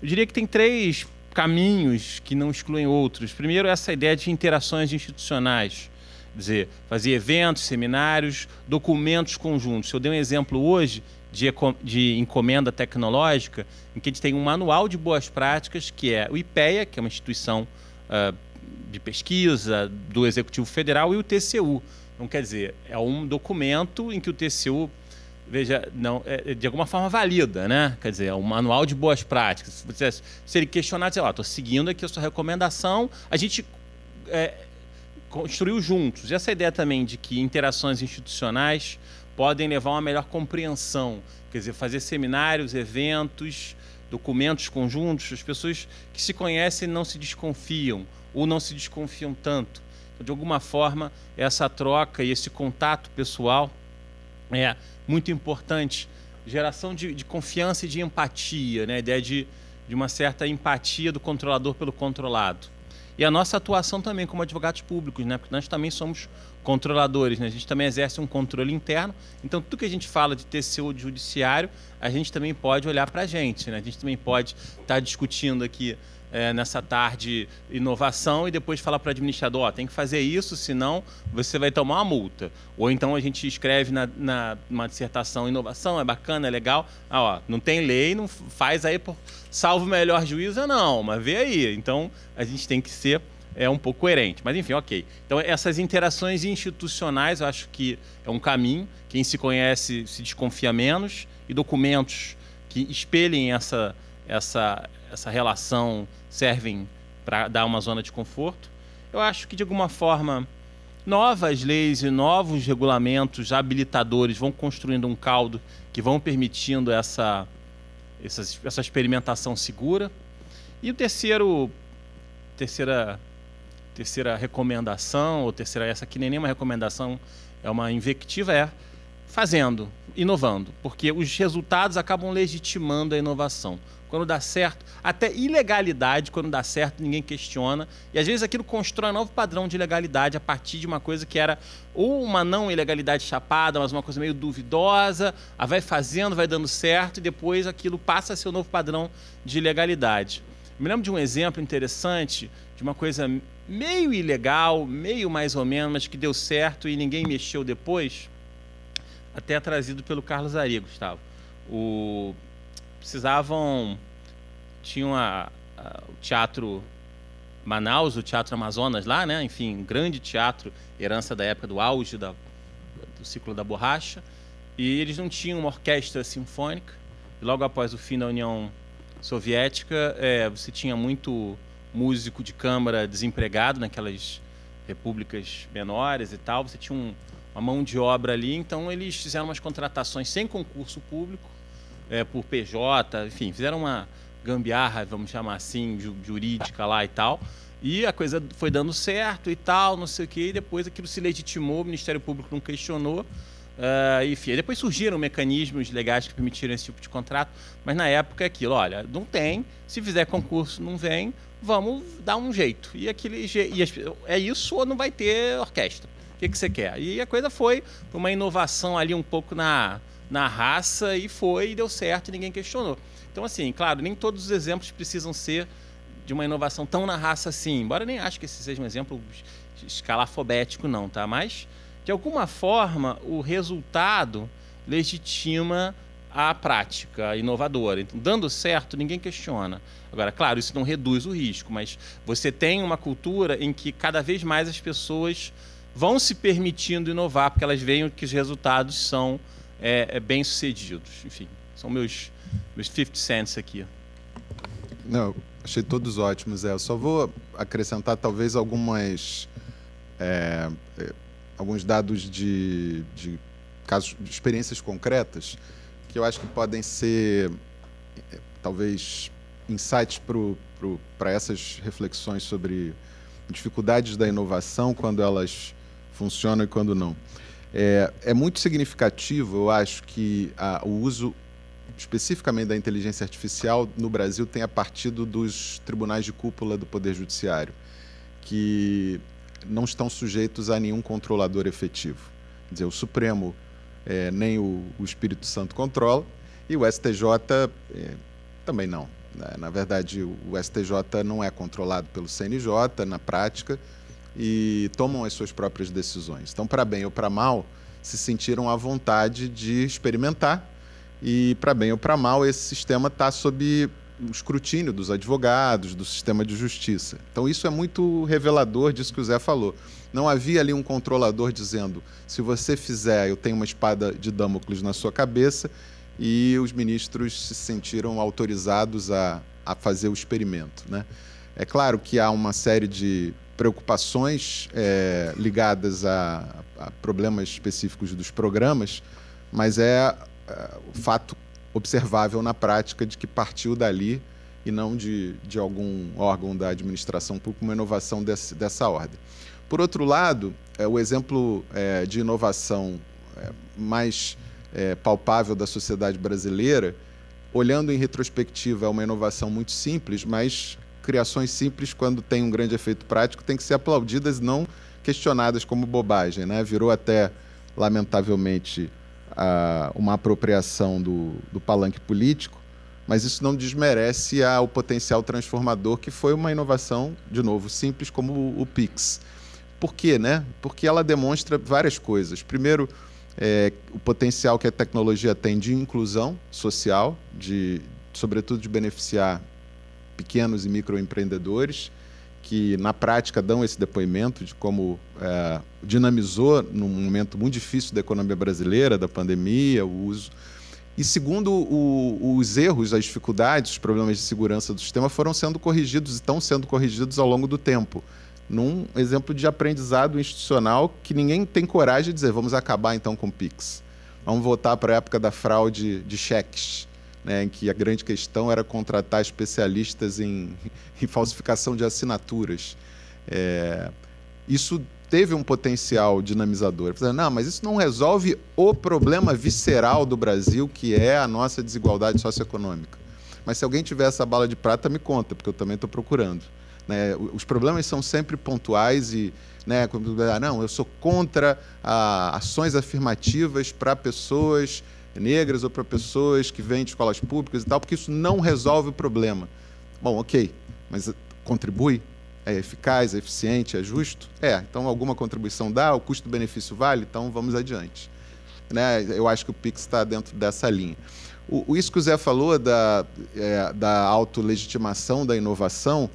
Eu diria que tem três caminhos que não excluem outros. Primeiro, essa ideia de interações institucionais dizer, fazer eventos, seminários, documentos conjuntos. Eu dei um exemplo hoje de, de encomenda tecnológica, em que a gente tem um manual de boas práticas, que é o IPEA, que é uma instituição uh, de pesquisa do Executivo Federal, e o TCU. Não quer dizer, é um documento em que o TCU veja, não, é, é, de alguma forma valida, né? Quer dizer, é um manual de boas práticas. Se, você, ele questionar, sei lá, estou seguindo aqui a sua recomendação, a gente é, construiu juntos. E essa ideia também de que interações institucionais podem levar a uma melhor compreensão, quer dizer, fazer seminários, eventos, documentos conjuntos, as pessoas que se conhecem não se desconfiam ou não se desconfiam tanto. Então, de alguma forma, essa troca e esse contato pessoal é muito importante. Geração de, de confiança e de empatia, né? a ideia de, de uma certa empatia do controlador pelo controlado. E a nossa atuação também como advogados públicos, né? Porque nós também somos controladores, né? A gente também exerce um controle interno. Então, tudo que a gente fala de TCU de judiciário, a gente também pode olhar para a gente, né? A gente também pode estar tá discutindo aqui é, nessa tarde inovação e depois falar para o administrador, ó, tem que fazer isso, senão você vai tomar uma multa. Ou então a gente escreve na, na uma dissertação inovação, é bacana, é legal. Ah, ó, não tem lei, não faz aí por salvo melhor juízo, não, mas vê aí. Então a gente tem que ser é um pouco coerente. Mas enfim, ok. Então essas interações institucionais eu acho que é um caminho. Quem se conhece se desconfia menos e documentos que espelhem essa, essa, essa relação servem para dar uma zona de conforto. Eu acho que, de alguma forma, novas leis e novos regulamentos habilitadores vão construindo um caldo que vão permitindo essa, essa, essa experimentação segura. E o terceiro, terceira, terceira recomendação, ou terceira, essa que nem é uma recomendação, é uma invectiva, é fazendo, inovando, porque os resultados acabam legitimando a inovação quando dá certo, até ilegalidade, quando dá certo, ninguém questiona. E às vezes aquilo constrói um novo padrão de ilegalidade a partir de uma coisa que era ou uma não ilegalidade chapada, mas uma coisa meio duvidosa, a vai fazendo, vai dando certo, e depois aquilo passa a ser o um novo padrão de ilegalidade. me lembro de um exemplo interessante de uma coisa meio ilegal, meio mais ou menos, mas que deu certo e ninguém mexeu depois, até trazido pelo Carlos Ari, Gustavo. O precisavam. Tinha uma, a, o teatro Manaus, o Teatro Amazonas lá, né? Enfim, um grande teatro, herança da época do auge da, do ciclo da borracha. E eles não tinham uma orquestra sinfônica. E logo após o fim da União Soviética, é, você tinha muito músico de câmara desempregado naquelas repúblicas menores e tal. Você tinha um, uma mão de obra ali, então eles fizeram umas contratações sem concurso público é, por PJ, enfim, fizeram uma gambiarra, vamos chamar assim, ju jurídica lá e tal. E a coisa foi dando certo e tal, não sei o quê, e depois aquilo se legitimou, o Ministério Público não questionou. Uh, enfim, depois surgiram mecanismos legais que permitiram esse tipo de contrato, mas na época é aquilo, olha, não tem, se fizer concurso não vem, vamos dar um jeito. E aquele je e as, é isso ou não vai ter orquestra? O que, que você quer? E a coisa foi uma inovação ali um pouco na na raça e foi e deu certo e ninguém questionou. Então, assim, claro, nem todos os exemplos precisam ser de uma inovação tão na raça assim, embora nem acho que esse seja um exemplo escalafobético, não, tá? Mas, de alguma forma, o resultado legitima a prática inovadora. Então, dando certo, ninguém questiona. Agora, claro, isso não reduz o risco, mas você tem uma cultura em que cada vez mais as pessoas vão se permitindo inovar, porque elas veem que os resultados são é, é bem-sucedidos. Enfim, são meus, meus 50 cents aqui. Não, achei todos ótimos. É, eu só vou acrescentar talvez algumas é, é, alguns dados de, de casos, de experiências concretas que eu acho que podem ser é, talvez insights para essas reflexões sobre dificuldades da inovação quando elas funcionam e quando não. É, é muito significativo, eu acho, que a, o uso especificamente da inteligência artificial no Brasil tenha partido dos tribunais de cúpula do Poder Judiciário, que não estão sujeitos a nenhum controlador efetivo. Quer dizer, o Supremo é, nem o, o, Espírito Santo controla e o STJ é, também não. Né? Na verdade, o STJ não é controlado pelo CNJ na prática, e tomam as suas próprias decisões. Então, para bem ou para mal, se sentiram à vontade de experimentar e, para bem ou para mal, esse sistema está sob o escrutínio dos advogados, do sistema de justiça. Então, isso é muito revelador disso que o Zé falou. Não havia ali um controlador dizendo: se você fizer, eu tenho uma espada de Damocles na sua cabeça, e os ministros se sentiram autorizados a, a fazer o experimento. Né? É claro que há uma série de preocupações é, ligadas a, a, problemas específicos dos programas, mas é, é o fato observável na prática de que partiu dali e não de, de algum órgão da administração pública uma inovação desse, dessa ordem. Por outro lado, é, o exemplo é, de inovação é, mais é, palpável da sociedade brasileira, olhando em retrospectiva, é uma inovação muito simples, mas criações simples, quando tem um grande efeito prático, têm que ser aplaudidas e não questionadas como bobagem. Né? Virou até, lamentavelmente, a, uma apropriação do, do palanque político, mas isso não desmerece ao potencial transformador que foi uma inovação, de novo, simples como o, o Pix. Por quê? Né? Porque ela demonstra várias coisas. Primeiro, é, o potencial que a tecnologia tem de inclusão social, de, sobretudo de beneficiar pequenos e microempreendedores que na prática dão esse depoimento de como é, dinamizou num momento muito difícil da economia brasileira, da pandemia, o uso. E segundo o, os erros, as dificuldades, os problemas de segurança do sistema foram sendo corrigidos e estão sendo corrigidos ao longo do tempo. Num exemplo de aprendizado institucional que ninguém tem coragem de dizer, vamos acabar então com o PIX. Vamos voltar para a época da fraude de cheques né, em que a grande questão era contratar especialistas em, [laughs] em falsificação de assinaturas. É, isso teve um potencial dinamizador. Não, mas isso não resolve o problema visceral do Brasil, que é a nossa desigualdade socioeconômica. Mas se alguém tiver essa bala de prata, me conta, porque eu também estou procurando. Né? Os problemas são sempre pontuais e, né, ah, não, eu sou contra ah, ações afirmativas para pessoas negras ou para pessoas que vêm de escolas públicas e tal, porque isso não resolve o problema. Bom, ok, mas contribui? É eficaz, é eficiente, é justo? É, então alguma contribuição dá, o custo-benefício vale, então vamos adiante. Né? Eu acho que o PIX está dentro dessa linha. O, o, isso que o Zé falou da, é, da autolegitimação da inovação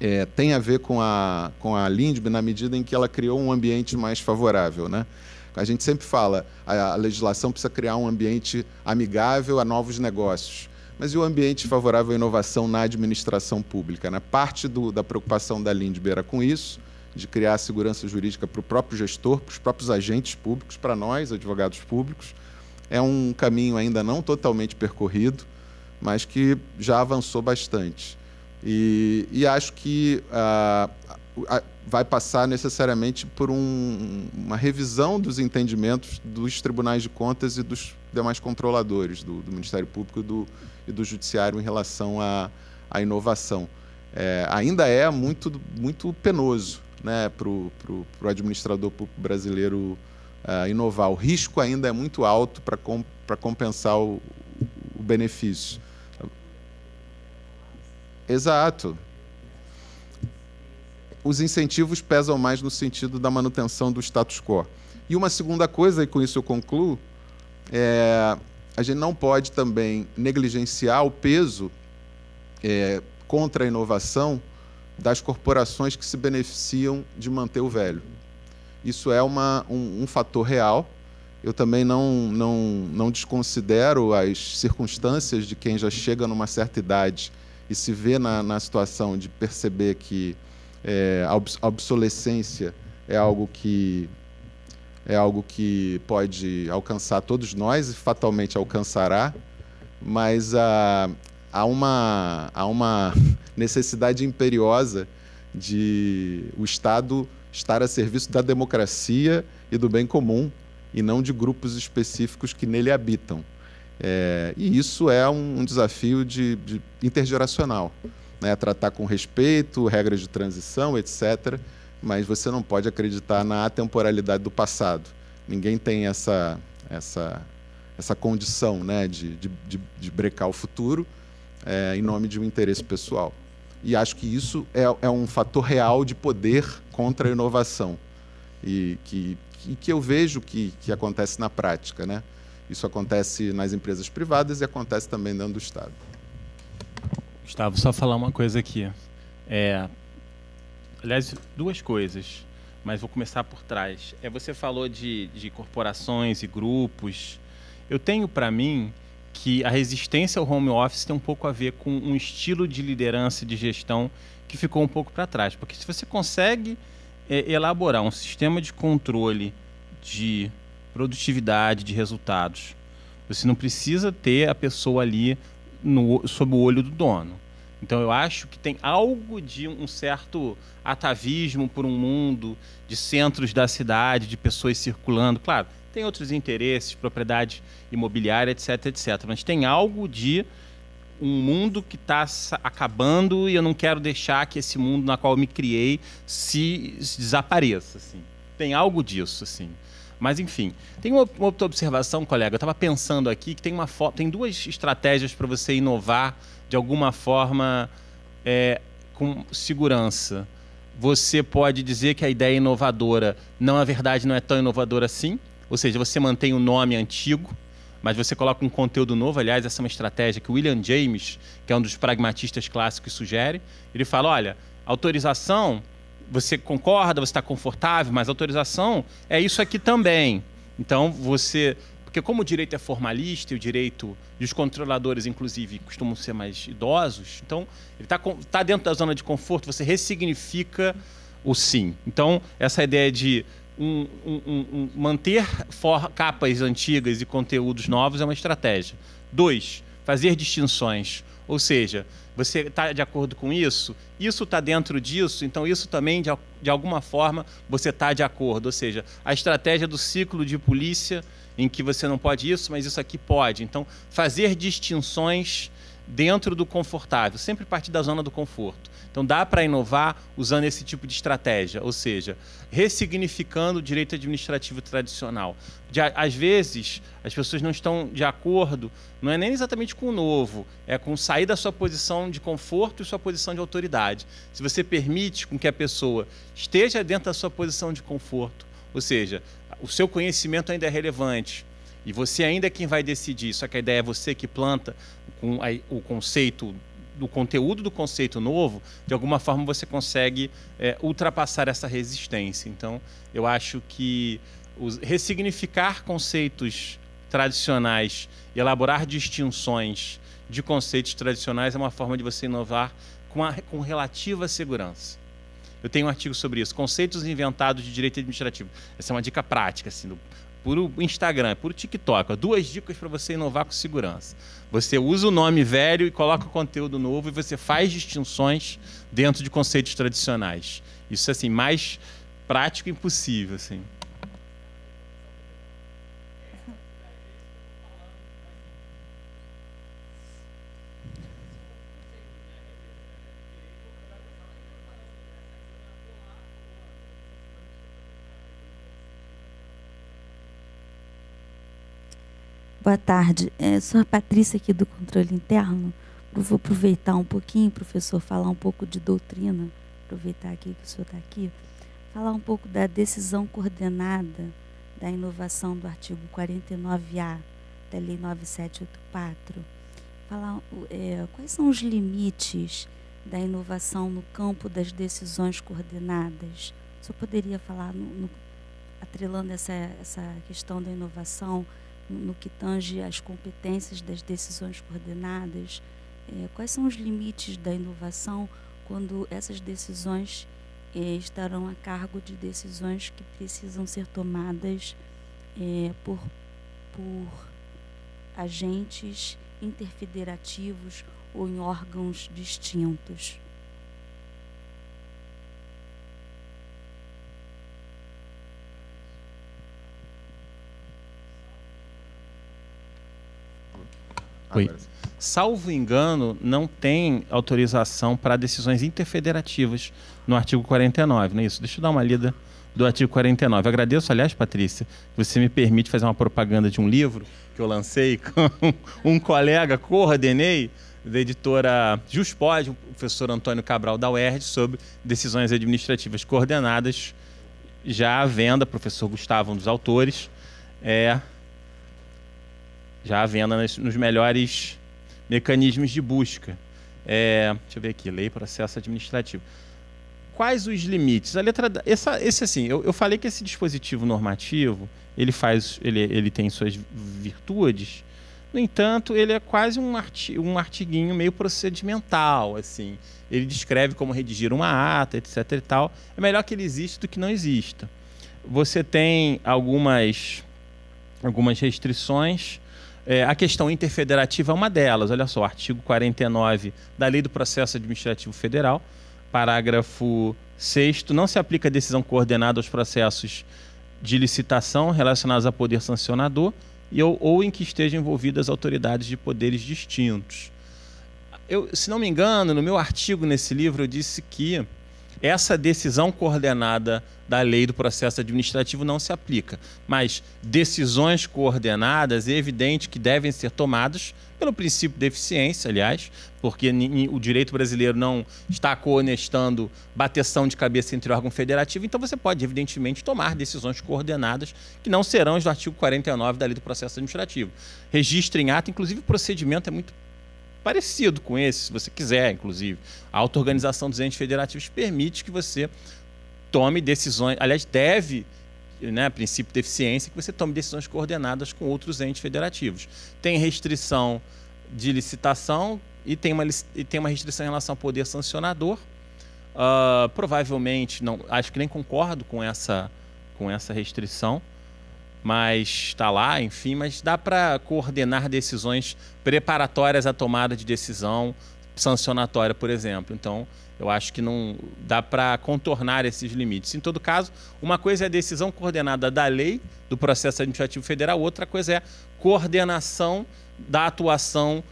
é, tem a ver com a, com a Lindb na medida em que ela criou um ambiente mais favorável. Né? A gente sempre fala, a, a legislação precisa criar um ambiente amigável a novos negócios. Mas e o ambiente favorável à inovação na administração pública? Né? Parte do, da preocupação da Lindbergh era com isso, de criar segurança jurídica para o próprio gestor, para os próprios agentes públicos, para nós, advogados públicos. É um caminho ainda não totalmente percorrido, mas que já avançou bastante. E, e acho que ah, vai passar necessariamente por um, uma revisão dos entendimentos dos tribunais de contas e dos demais controladores do, do Ministério Público e do, e do Judiciário em relação à, à inovação. É, ainda é muito, muito penoso né, para o administrador público brasileiro uh, inovar. O risco ainda é muito alto para compensar o, o benefício. Exato os incentivos pesam mais no sentido da manutenção do status quo. E uma segunda coisa, e com isso eu concluo, é, a gente não pode também negligenciar o peso é, contra a inovação das corporações que se beneficiam de manter o velho. Isso é uma, um, um fator real. Eu também não, não, não desconsidero as circunstâncias de quem já chega numa certa idade e se vê na, na situação de perceber que é, a obsolescência é algo que é algo que pode alcançar todos nós e fatalmente alcançará, mas há, há, uma, há uma [laughs] necessidade imperiosa de o Estado estar a serviço da democracia e do bem comum e não de grupos específicos que nele habitam. É, e isso é um, um desafio de, de intergeracional né, tratar com respeito, regras de transição, etc. Mas você não pode acreditar na atemporalidade do passado. Ninguém tem essa, essa, essa condição né, de, de, de, de brecar o futuro é, em nome de um interesse pessoal. E acho que isso é, é um fator real de poder contra a inovação. E que, que, que eu vejo que, que acontece na prática. Né? Isso acontece nas empresas privadas e acontece também dentro do Estado. Gustavo, só falar uma coisa aqui. É, aliás, duas coisas, mas vou começar por trás. É, você falou de, de corporações e grupos. Eu tenho para mim que a resistência ao home office tem um pouco a ver com um estilo de liderança e de gestão que ficou um pouco para trás. Porque se você consegue é, elaborar um sistema de controle de produtividade, de resultados, você não precisa ter a pessoa ali no, sob o olho do dono. Então eu acho que tem algo de um certo atavismo por um mundo, de centros da cidade, de pessoas circulando. Claro, tem outros interesses, propriedade imobiliária, etc, etc. Mas tem algo de um mundo que está acabando e eu não quero deixar que esse mundo na qual eu me criei se, desapareça. Assim. Tem algo disso, assim. Mas enfim, tem uma, outra observação, colega. Eu estava pensando aqui que tem uma tem duas estratégias para você inovar de alguma forma é, com segurança, você pode dizer que a ideia é inovadora. Não, a verdade não é tão inovadora assim. Ou seja, você mantém o um nome antigo, mas você coloca um conteúdo novo. Aliás, essa é uma estratégia que William James, que é um dos pragmatistas clássicos, sugere. Ele fala: olha, autorização, você concorda, você está confortável, mas autorização é isso aqui também. Então, você porque como o direito é formalista e o direito e os controladores, inclusive, costumam ser mais idosos, então ele está tá dentro da zona de conforto, você ressignifica o sim. Então, essa ideia de um, um, um, manter for, capas antigas e conteúdos novos é uma estratégia. Dois, fazer distinções. Ou seja, você está de acordo com isso? Isso está dentro disso, então isso também, de, de alguma forma, você está de acordo. Ou seja, a estratégia do ciclo de polícia em que você não pode isso, mas isso aqui pode. Então, fazer distinções dentro do confortável, sempre partir da zona do conforto. Então, dá para inovar usando esse tipo de estratégia, ou seja, ressignificando o direito administrativo tradicional. De, às vezes, as pessoas não estão de acordo, não é nem exatamente com o novo, é com sair da sua posição de conforto e sua posição de autoridade. Se você permite com que a pessoa esteja dentro da sua posição de conforto, ou seja, o seu conhecimento ainda é relevante e você ainda é quem vai decidir, só que a ideia é você que planta com o conceito do conteúdo do conceito novo, de alguma forma você consegue é, ultrapassar essa resistência. Então, eu acho que os, ressignificar conceitos tradicionais e elaborar distinções de conceitos tradicionais é uma forma de você inovar com, a, com relativa segurança. Eu tenho um artigo sobre isso, conceitos inventados de direito administrativo. Essa é uma dica prática, assim, do puro Instagram, puro TikTok. Ó, duas dicas para você inovar com segurança. Você usa o nome velho e coloca o conteúdo novo e você faz distinções dentro de conceitos tradicionais. Isso é assim, mais prático impossível, assim. Boa tarde. É, sou a Patrícia aqui do Controle Interno. Eu vou aproveitar um pouquinho, professor, falar um pouco de doutrina, aproveitar aqui que o senhor está aqui, falar um pouco da decisão coordenada da inovação do artigo 49A da Lei 9784. Falar é, quais são os limites da inovação no campo das decisões coordenadas. O senhor poderia falar, no, no, atrelando essa, essa questão da inovação, no que tange às competências das decisões coordenadas? É, quais são os limites da inovação quando essas decisões é, estarão a cargo de decisões que precisam ser tomadas é, por, por agentes interfederativos ou em órgãos distintos? Ah, Oi. Salvo engano, não tem autorização para decisões interfederativas no artigo 49, não é isso? Deixa eu dar uma lida do artigo 49. Agradeço, aliás, Patrícia, que você me permite fazer uma propaganda de um livro que eu lancei com [laughs] um colega, coordenei, da editora Juspod, o professor Antônio Cabral da UERJ, sobre decisões administrativas coordenadas, já à venda, professor Gustavo, um dos autores. É, já à venda nas, nos melhores mecanismos de busca. É, deixa eu ver aqui, lei processo administrativo. Quais os limites? A letra essa, esse assim, eu, eu falei que esse dispositivo normativo ele faz, ele, ele tem suas virtudes. No entanto, ele é quase um, arti um artiguinho meio procedimental, assim. Ele descreve como redigir uma ata, etc. E tal. É melhor que ele exista do que não exista. Você tem algumas algumas restrições é, a questão interfederativa é uma delas. Olha só, artigo 49 da Lei do Processo Administrativo Federal, parágrafo 6 não se aplica a decisão coordenada aos processos de licitação relacionados a poder sancionador e ou, ou em que estejam envolvidas autoridades de poderes distintos. Eu, se não me engano, no meu artigo nesse livro eu disse que essa decisão coordenada da lei do processo administrativo não se aplica. Mas decisões coordenadas, é evidente que devem ser tomadas pelo princípio de eficiência, aliás, porque o direito brasileiro não está coonestando bateção de cabeça entre órgão federativo, então você pode, evidentemente, tomar decisões coordenadas que não serão as do artigo 49 da lei do processo administrativo. Registro em ato, inclusive o procedimento é muito parecido com esse, se você quiser, inclusive. A auto-organização dos entes federativos permite que você tome decisões, aliás, deve, né, princípio de eficiência, que você tome decisões coordenadas com outros entes federativos. Tem restrição de licitação e tem uma, e tem uma restrição em relação ao poder sancionador. Uh, provavelmente, não, acho que nem concordo com essa, com essa restrição mas está lá, enfim, mas dá para coordenar decisões preparatórias à tomada de decisão sancionatória, por exemplo. Então, eu acho que não dá para contornar esses limites. Em todo caso, uma coisa é a decisão coordenada da lei do processo administrativo federal, outra coisa é a coordenação da atuação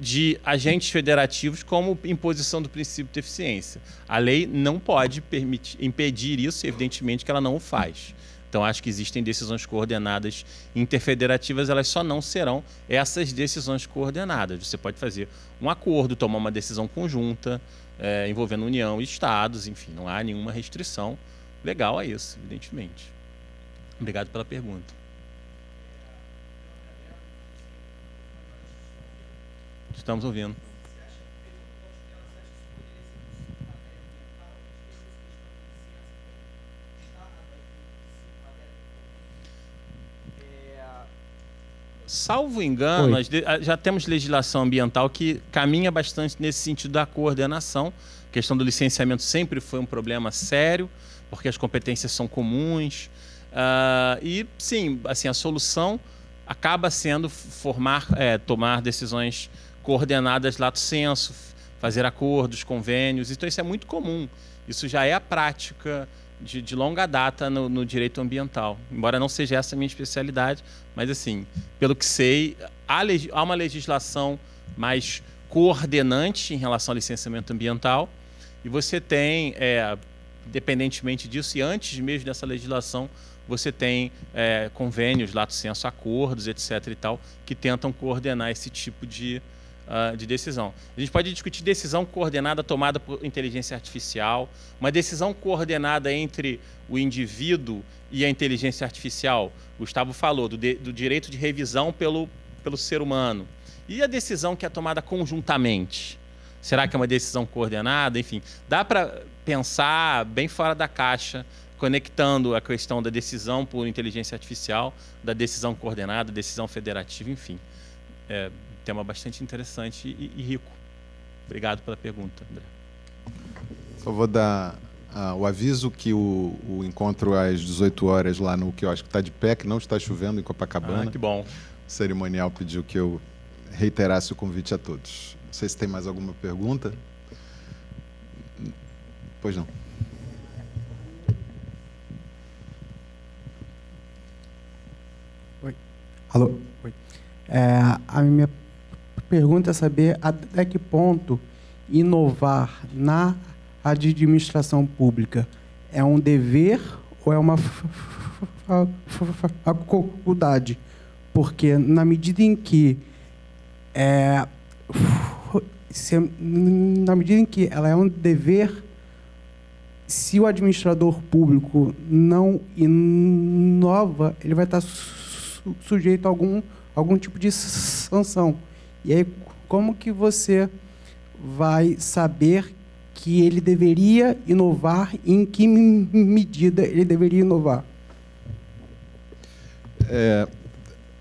de agentes federativos como imposição do princípio de eficiência. A lei não pode permitir, impedir isso, evidentemente que ela não o faz. Então acho que existem decisões coordenadas interfederativas, elas só não serão essas decisões coordenadas. Você pode fazer um acordo, tomar uma decisão conjunta, é, envolvendo União e Estados, enfim, não há nenhuma restrição legal a isso, evidentemente. Obrigado pela pergunta. Estamos ouvindo. Salvo engano, nós já temos legislação ambiental que caminha bastante nesse sentido da coordenação. A questão do licenciamento sempre foi um problema sério, porque as competências são comuns. Uh, e sim, assim, a solução acaba sendo formar, é, tomar decisões coordenadas lato senso, fazer acordos, convênios. Então isso é muito comum. Isso já é a prática de, de longa data no, no, direito ambiental, embora não seja essa a minha especialidade, mas assim, pelo que sei, há, há uma legislação mais coordenante em relação ao licenciamento ambiental e você tem, é, independentemente disso e antes mesmo dessa legislação, você tem é, convênios, lato senso, acordos, etc. e tal, que tentam coordenar esse tipo de, uh, de decisão. A gente pode discutir decisão coordenada tomada por inteligência artificial, uma decisão coordenada entre o indivíduo e a inteligência artificial. O Gustavo falou do, de, do direito de revisão pelo, pelo ser humano. E a decisão que é tomada conjuntamente? Será que é uma decisão coordenada? Enfim, dá para pensar bem fora da caixa conectando a questão da decisão por inteligência artificial, da decisão coordenada, decisão federativa, enfim. É, tema bastante interessante e, e rico. Obrigado pela pergunta, André. Só vou dar ah, o aviso que o, o, encontro às 18 horas lá no quiosque está de pé, que não está chovendo em Copacabana. Ah, que bom. O cerimonial pediu que eu reiterasse o convite a todos. Não sei se tem mais alguma pergunta. Pois não. Oi. Alô? Oi. É, a minha pergunta é saber até que ponto inovar na administração pública é um dever ou é uma faculdade? Porque na medida em que é, se, na medida em que ela é um dever, se o administrador público não inova, ele vai estar sujeito a algum, algum tipo de sanção. E aí, como que você vai saber que ele deveria inovar e em que medida ele deveria inovar? É,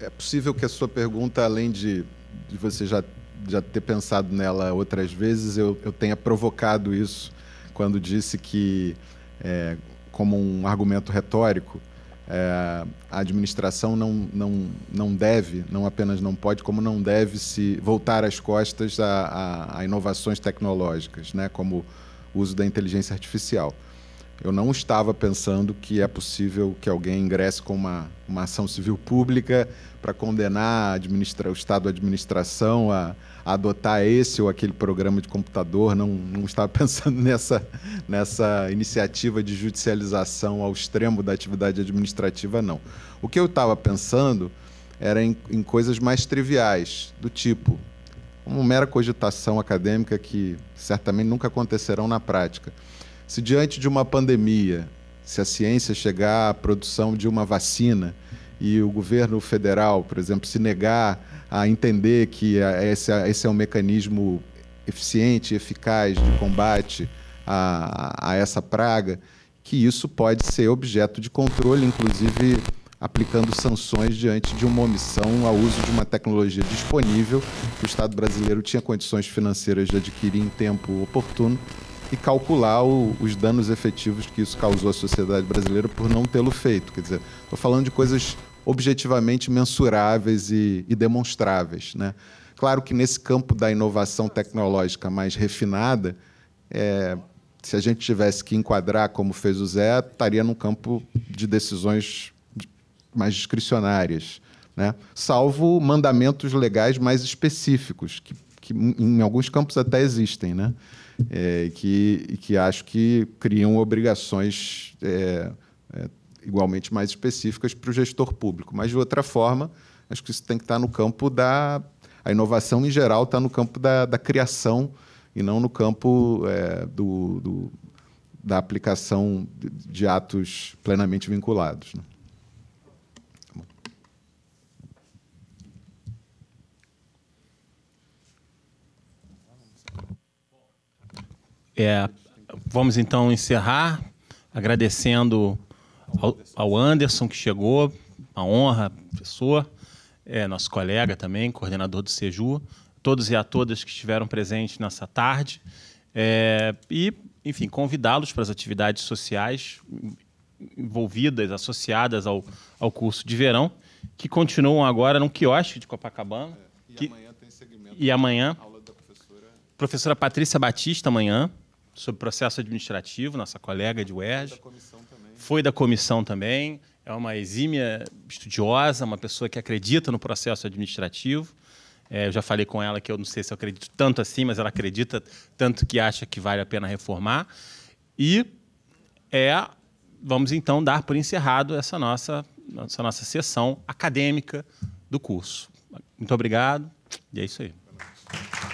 é possível que a sua pergunta, além de, de você já, já ter pensado nela outras vezes, eu, eu tenha provocado isso quando disse que, é, como um argumento retórico, é, a administração não, não, não deve, não apenas não pode, como não deve se voltar as costas a, a, a inovações tecnológicas, né? como o uso da inteligência artificial. Eu não estava pensando que é possível que alguém ingresse com uma, uma ação civil pública para condenar o Estado de administração a, a, adotar esse ou aquele programa de computador. Não, não estava [laughs] pensando nessa, nessa iniciativa de judicialização ao extremo da atividade administrativa, não. O que eu estava pensando era em, em coisas mais triviais, do tipo, uma mera cogitação acadêmica que certamente nunca acontecerão na prática se diante de uma pandemia, se a ciência chegar à produção de uma vacina e o governo federal, por exemplo, se negar a entender que esse, é um mecanismo eficiente, eficaz de combate a, a essa praga, que isso pode ser objeto de controle, inclusive aplicando sanções diante de uma omissão ao uso de uma tecnologia disponível que o Estado brasileiro tinha condições financeiras de adquirir em tempo oportuno e calcular o, os danos efetivos que isso causou à sociedade brasileira por não tê-lo feito. Quer dizer, estou falando de coisas objetivamente mensuráveis e, e demonstráveis. Né? Claro que nesse campo da inovação tecnológica mais refinada, é, se a gente tivesse que enquadrar como fez o Zé, estaria num campo de decisões mais discricionárias, né? salvo mandamentos legais mais específicos, que, que em alguns campos até existem. Né? é, que, que acho que criam obrigações é, é, igualmente mais específicas para o gestor público. Mas, de outra forma, acho que isso tem que estar tá no campo da. A inovação, em geral, está no campo da, da criação e não no campo é, do, do, da aplicação de, de atos plenamente vinculados. Né? É, vamos então encerrar agradecendo ao, ao Anderson que chegou, a honra, professor, é, nosso colega também, coordenador do SEJU, todos e a todas que estiveram presentes nessa tarde. É, e, enfim, convidá-los para as atividades sociais envolvidas, associadas ao, ao curso de verão, que continuam agora no quiosque de Copacabana. É, e que, amanhã tem segmento. E amanhã. Aula da professora. Professora Patrícia Batista, amanhã sobre processo administrativo, nossa colega de UERJ. Foi da comissão também. Foi da comissão também. É uma exímia estudiosa, uma pessoa que acredita no processo administrativo. É, eu já falei com ela que eu não sei se eu acredito tanto assim, mas ela acredita tanto que acha que vale a pena reformar. E é, vamos então dar por encerrado essa nossa, essa nossa sessão acadêmica do curso. Muito obrigado e é isso aí.